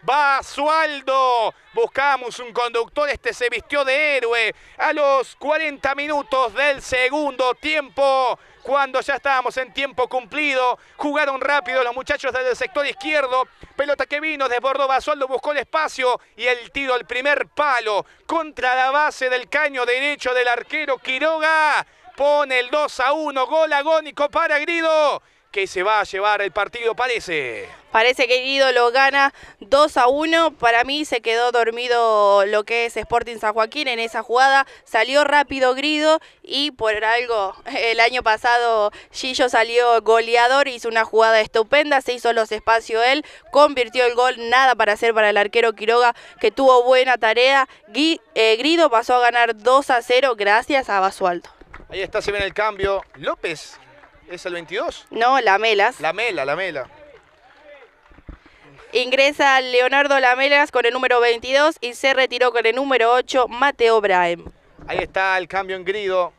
Basualdo, Buscamos un conductor. Este se vistió de héroe. A los 40 minutos del segundo tiempo. Cuando ya estábamos en tiempo cumplido. Jugaron rápido los muchachos desde el sector izquierdo. Pelota que vino, desbordó Basualdo, buscó el espacio y el tiro al primer palo. Contra la base del caño derecho del arquero Quiroga. Pone el 2 a 1. Gol agónico para Grido. Que se va a llevar el partido, parece. Parece que Guido lo gana 2 a 1. Para mí se quedó dormido lo que es Sporting San Joaquín en esa jugada. Salió rápido Grido y por algo el año pasado Gillo salió goleador, hizo una jugada estupenda, se hizo los espacios él, convirtió el gol, nada para hacer para el arquero Quiroga que tuvo buena tarea. Eh, Grido pasó a ganar 2 a 0 gracias a Basualdo. Ahí está, se en el cambio. López, ¿es el 22? No, la Lamelas. La Mela, la Mela. Ingresa Leonardo Lamelas con el número 22 y se retiró con el número 8, Mateo Braem. Ahí está el cambio en grido.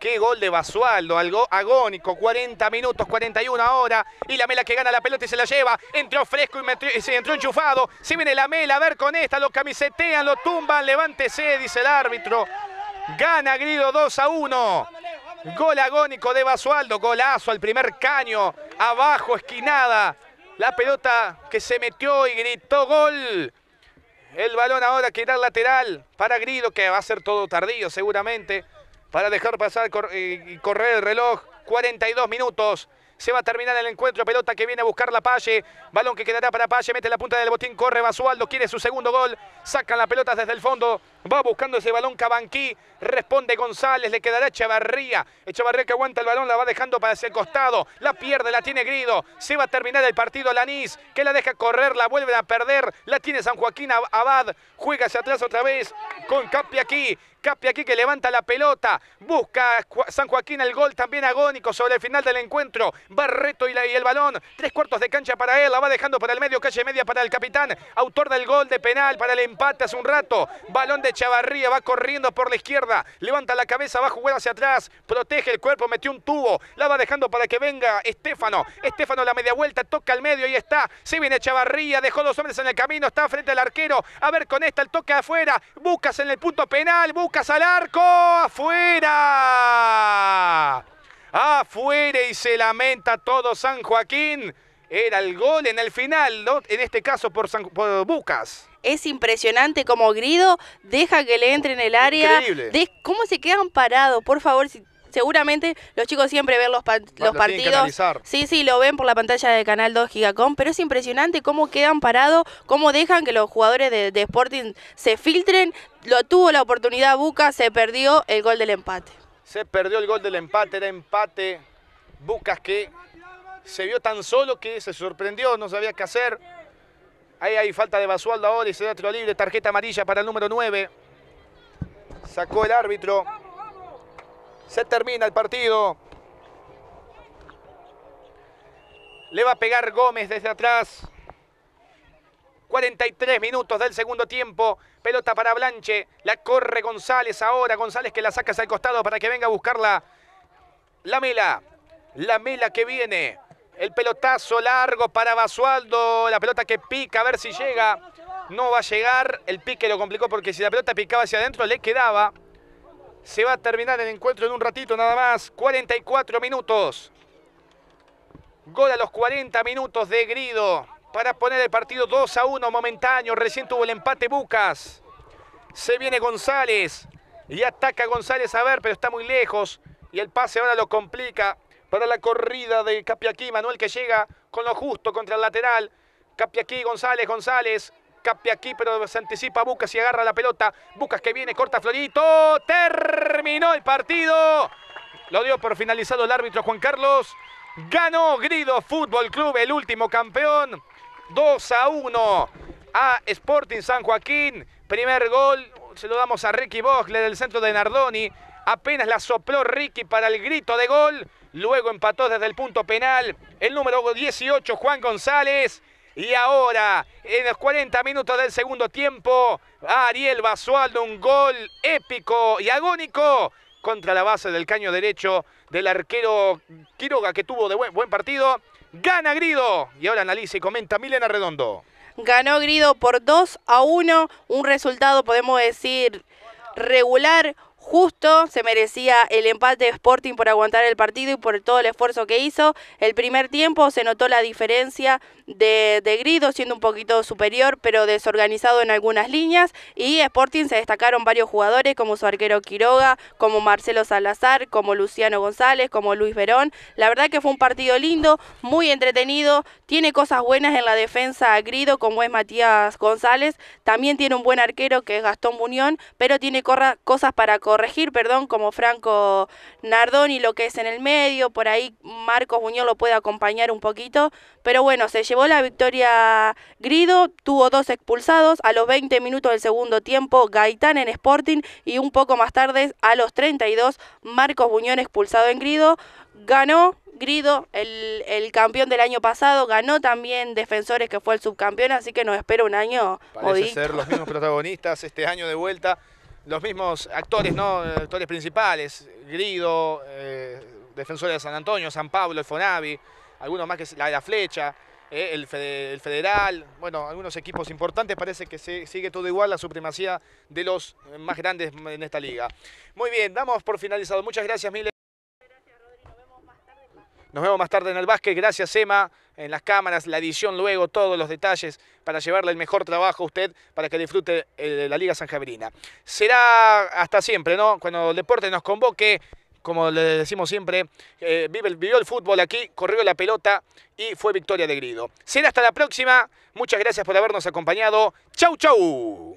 Qué gol de Basualdo, algo agónico, 40 minutos, 41 ahora. Y Lamela que gana la pelota y se la lleva. Entró fresco y, se entró enchufado. Se viene Lamela, a ver con esta, lo camisetean, lo tumban, levántese, dice el árbitro. Gana Grido 2 a 1. Gol agónico de Basualdo, golazo al primer caño, abajo, esquinada. La pelota que se metió y gritó gol. El balón ahora que lateral para Grillo, que va a ser todo tardío seguramente, para dejar pasar eh, y correr el reloj. 42 minutos se va a terminar el encuentro. Pelota que viene a buscar la Palle. Balón que quedará para Palle. Mete la punta del botín. Corre Basualdo. Quiere su segundo gol. Sacan la pelota desde el fondo. Va buscando ese balón Cabanquí. Responde González. Le quedará Echevarría. Echevarría que aguanta el balón. La va dejando para ese costado. La pierde. La tiene Grido. Se va a terminar el partido. Lanís que la deja correr. La vuelve a perder. La tiene San Joaquín Abad. Juega hacia atrás otra vez con aquí escape aquí que levanta la pelota. Busca San Joaquín el gol también agónico sobre el final del encuentro. Barreto y, el balón. Tres cuartos de cancha para él. La va dejando para el medio, calle media para el capitán. Autor del gol de penal para el empate hace un rato. Balón de Chavarría, va corriendo por la izquierda. Levanta la cabeza, va a jugar hacia atrás. Protege el cuerpo, metió un tubo. La va dejando para que venga Estefano. Estefano la media vuelta, toca al medio y está. Se viene Chavarría, dejó dos hombres en el camino, está frente al arquero. A ver con esta, el toque afuera. Buscas en el punto penal, busca. Bucas al arco, afuera. Afuera y se lamenta todo San Joaquín. Era el gol en el final, ¿no? en este caso por, Bucas. Es impresionante como Grido deja que le entre en el área. ¿Cómo se quedan parados? Por favor, si seguramente los chicos siempre ven los, partidos. Sí, sí, lo ven por la pantalla de Canal 2 Gigacom, pero es impresionante cómo quedan parados, cómo dejan que los jugadores de, Sporting se filtren. Lo tuvo la oportunidad Bucas, se perdió el gol del empate. Se perdió el gol del empate, era empate. Bucas que se vio tan solo que se sorprendió, no sabía qué hacer. Ahí hay falta de Basualdo ahora y se da tiro libre, tarjeta amarilla para el número 9. Sacó el árbitro. Se termina el partido. Le va a pegar Gómez desde atrás. 43 minutos del segundo tiempo. Pelota para Blanche. La corre González ahora. González que la saca hacia el costado para que venga a buscarla. La Mela. La Mela que viene. El pelotazo largo para Basualdo. La pelota que pica. A ver si llega. No va a llegar. El pique lo complicó porque si la pelota picaba hacia adentro le quedaba. Se va a terminar el encuentro en un ratito nada más. 44 minutos. Gol a los 40 minutos de Grido para poner el partido 2 a 1 momentáneo. Recién tuvo el empate Bucas. Se viene González. Y ataca González a ver, pero está muy lejos. Y el pase ahora lo complica para la corrida de Capiaquí. Manuel que llega con lo justo contra el lateral. Capiaquí, González, González escape aquí, pero se anticipa Bucas y agarra la pelota. Bucas que viene, corta Florito. Terminó el partido. Lo dio por finalizado el árbitro Juan Carlos. Ganó Grido Fútbol Club, el último campeón. 2 a 1 a Sporting San Joaquín. Primer gol, se lo damos a Ricky Bosle del centro de Nardoni. Apenas la sopló Ricky para el grito de gol. Luego empató desde el punto penal el número 18, Juan González. Y ahora, en los 40 minutos del segundo tiempo, Ariel Basualdo, un gol épico y agónico contra la base del caño derecho del arquero Quiroga, que tuvo de buen, buen partido. Gana Grido. Y ahora analiza y comenta Milena Redondo. Ganó Grido por 2 a 1, un resultado podemos decir regular, justo, se merecía el empate de Sporting por aguantar el partido y por todo el esfuerzo que hizo. El primer tiempo se notó la diferencia de, Grido siendo un poquito superior, pero desorganizado en algunas líneas. Y Sporting se destacaron varios jugadores como su arquero Quiroga, como Marcelo Salazar, como Luciano González, como Luis Verón. La verdad que fue un partido lindo, muy entretenido, tiene cosas buenas en la defensa Grido, como es Matías González. También tiene un buen arquero que es Gastón Buñón, pero tiene cosas para correr corregir, perdón, como Franco Nardoni, lo que es en el medio, por ahí Marcos Buñón lo puede acompañar un poquito, pero bueno, se llevó la victoria Grido, tuvo dos expulsados, a los 20 minutos del segundo tiempo Gaitán en Sporting y un poco más tarde a los 32 Marcos Buñón expulsado en Grido, ganó Grido, el, campeón del año pasado, ganó también Defensores, que fue el subcampeón, así que nos espera un año. Parece ser los mismos protagonistas este año de vuelta los mismos actores, ¿no? Actores principales, Grido, eh, Defensores de San Antonio, San Pablo, el Fonavi, algunos más que la de la Flecha, eh, el, Federal, bueno, algunos equipos importantes, parece que se, sigue todo igual la supremacía de los más grandes en esta liga. Muy bien, damos por finalizado. Muchas gracias, Rodrigo. Nos vemos más tarde en el básquet. Gracias, Emma en las cámaras, la edición luego, todos los detalles para llevarle el mejor trabajo a usted para que disfrute eh, la Liga Sanjaverina. Será hasta siempre, ¿no? Cuando el deporte nos convoque, como le decimos siempre, eh, vivió el fútbol aquí, corrió la pelota y fue victoria de Grido. Será hasta la próxima. Muchas gracias por habernos acompañado. Chau, chau.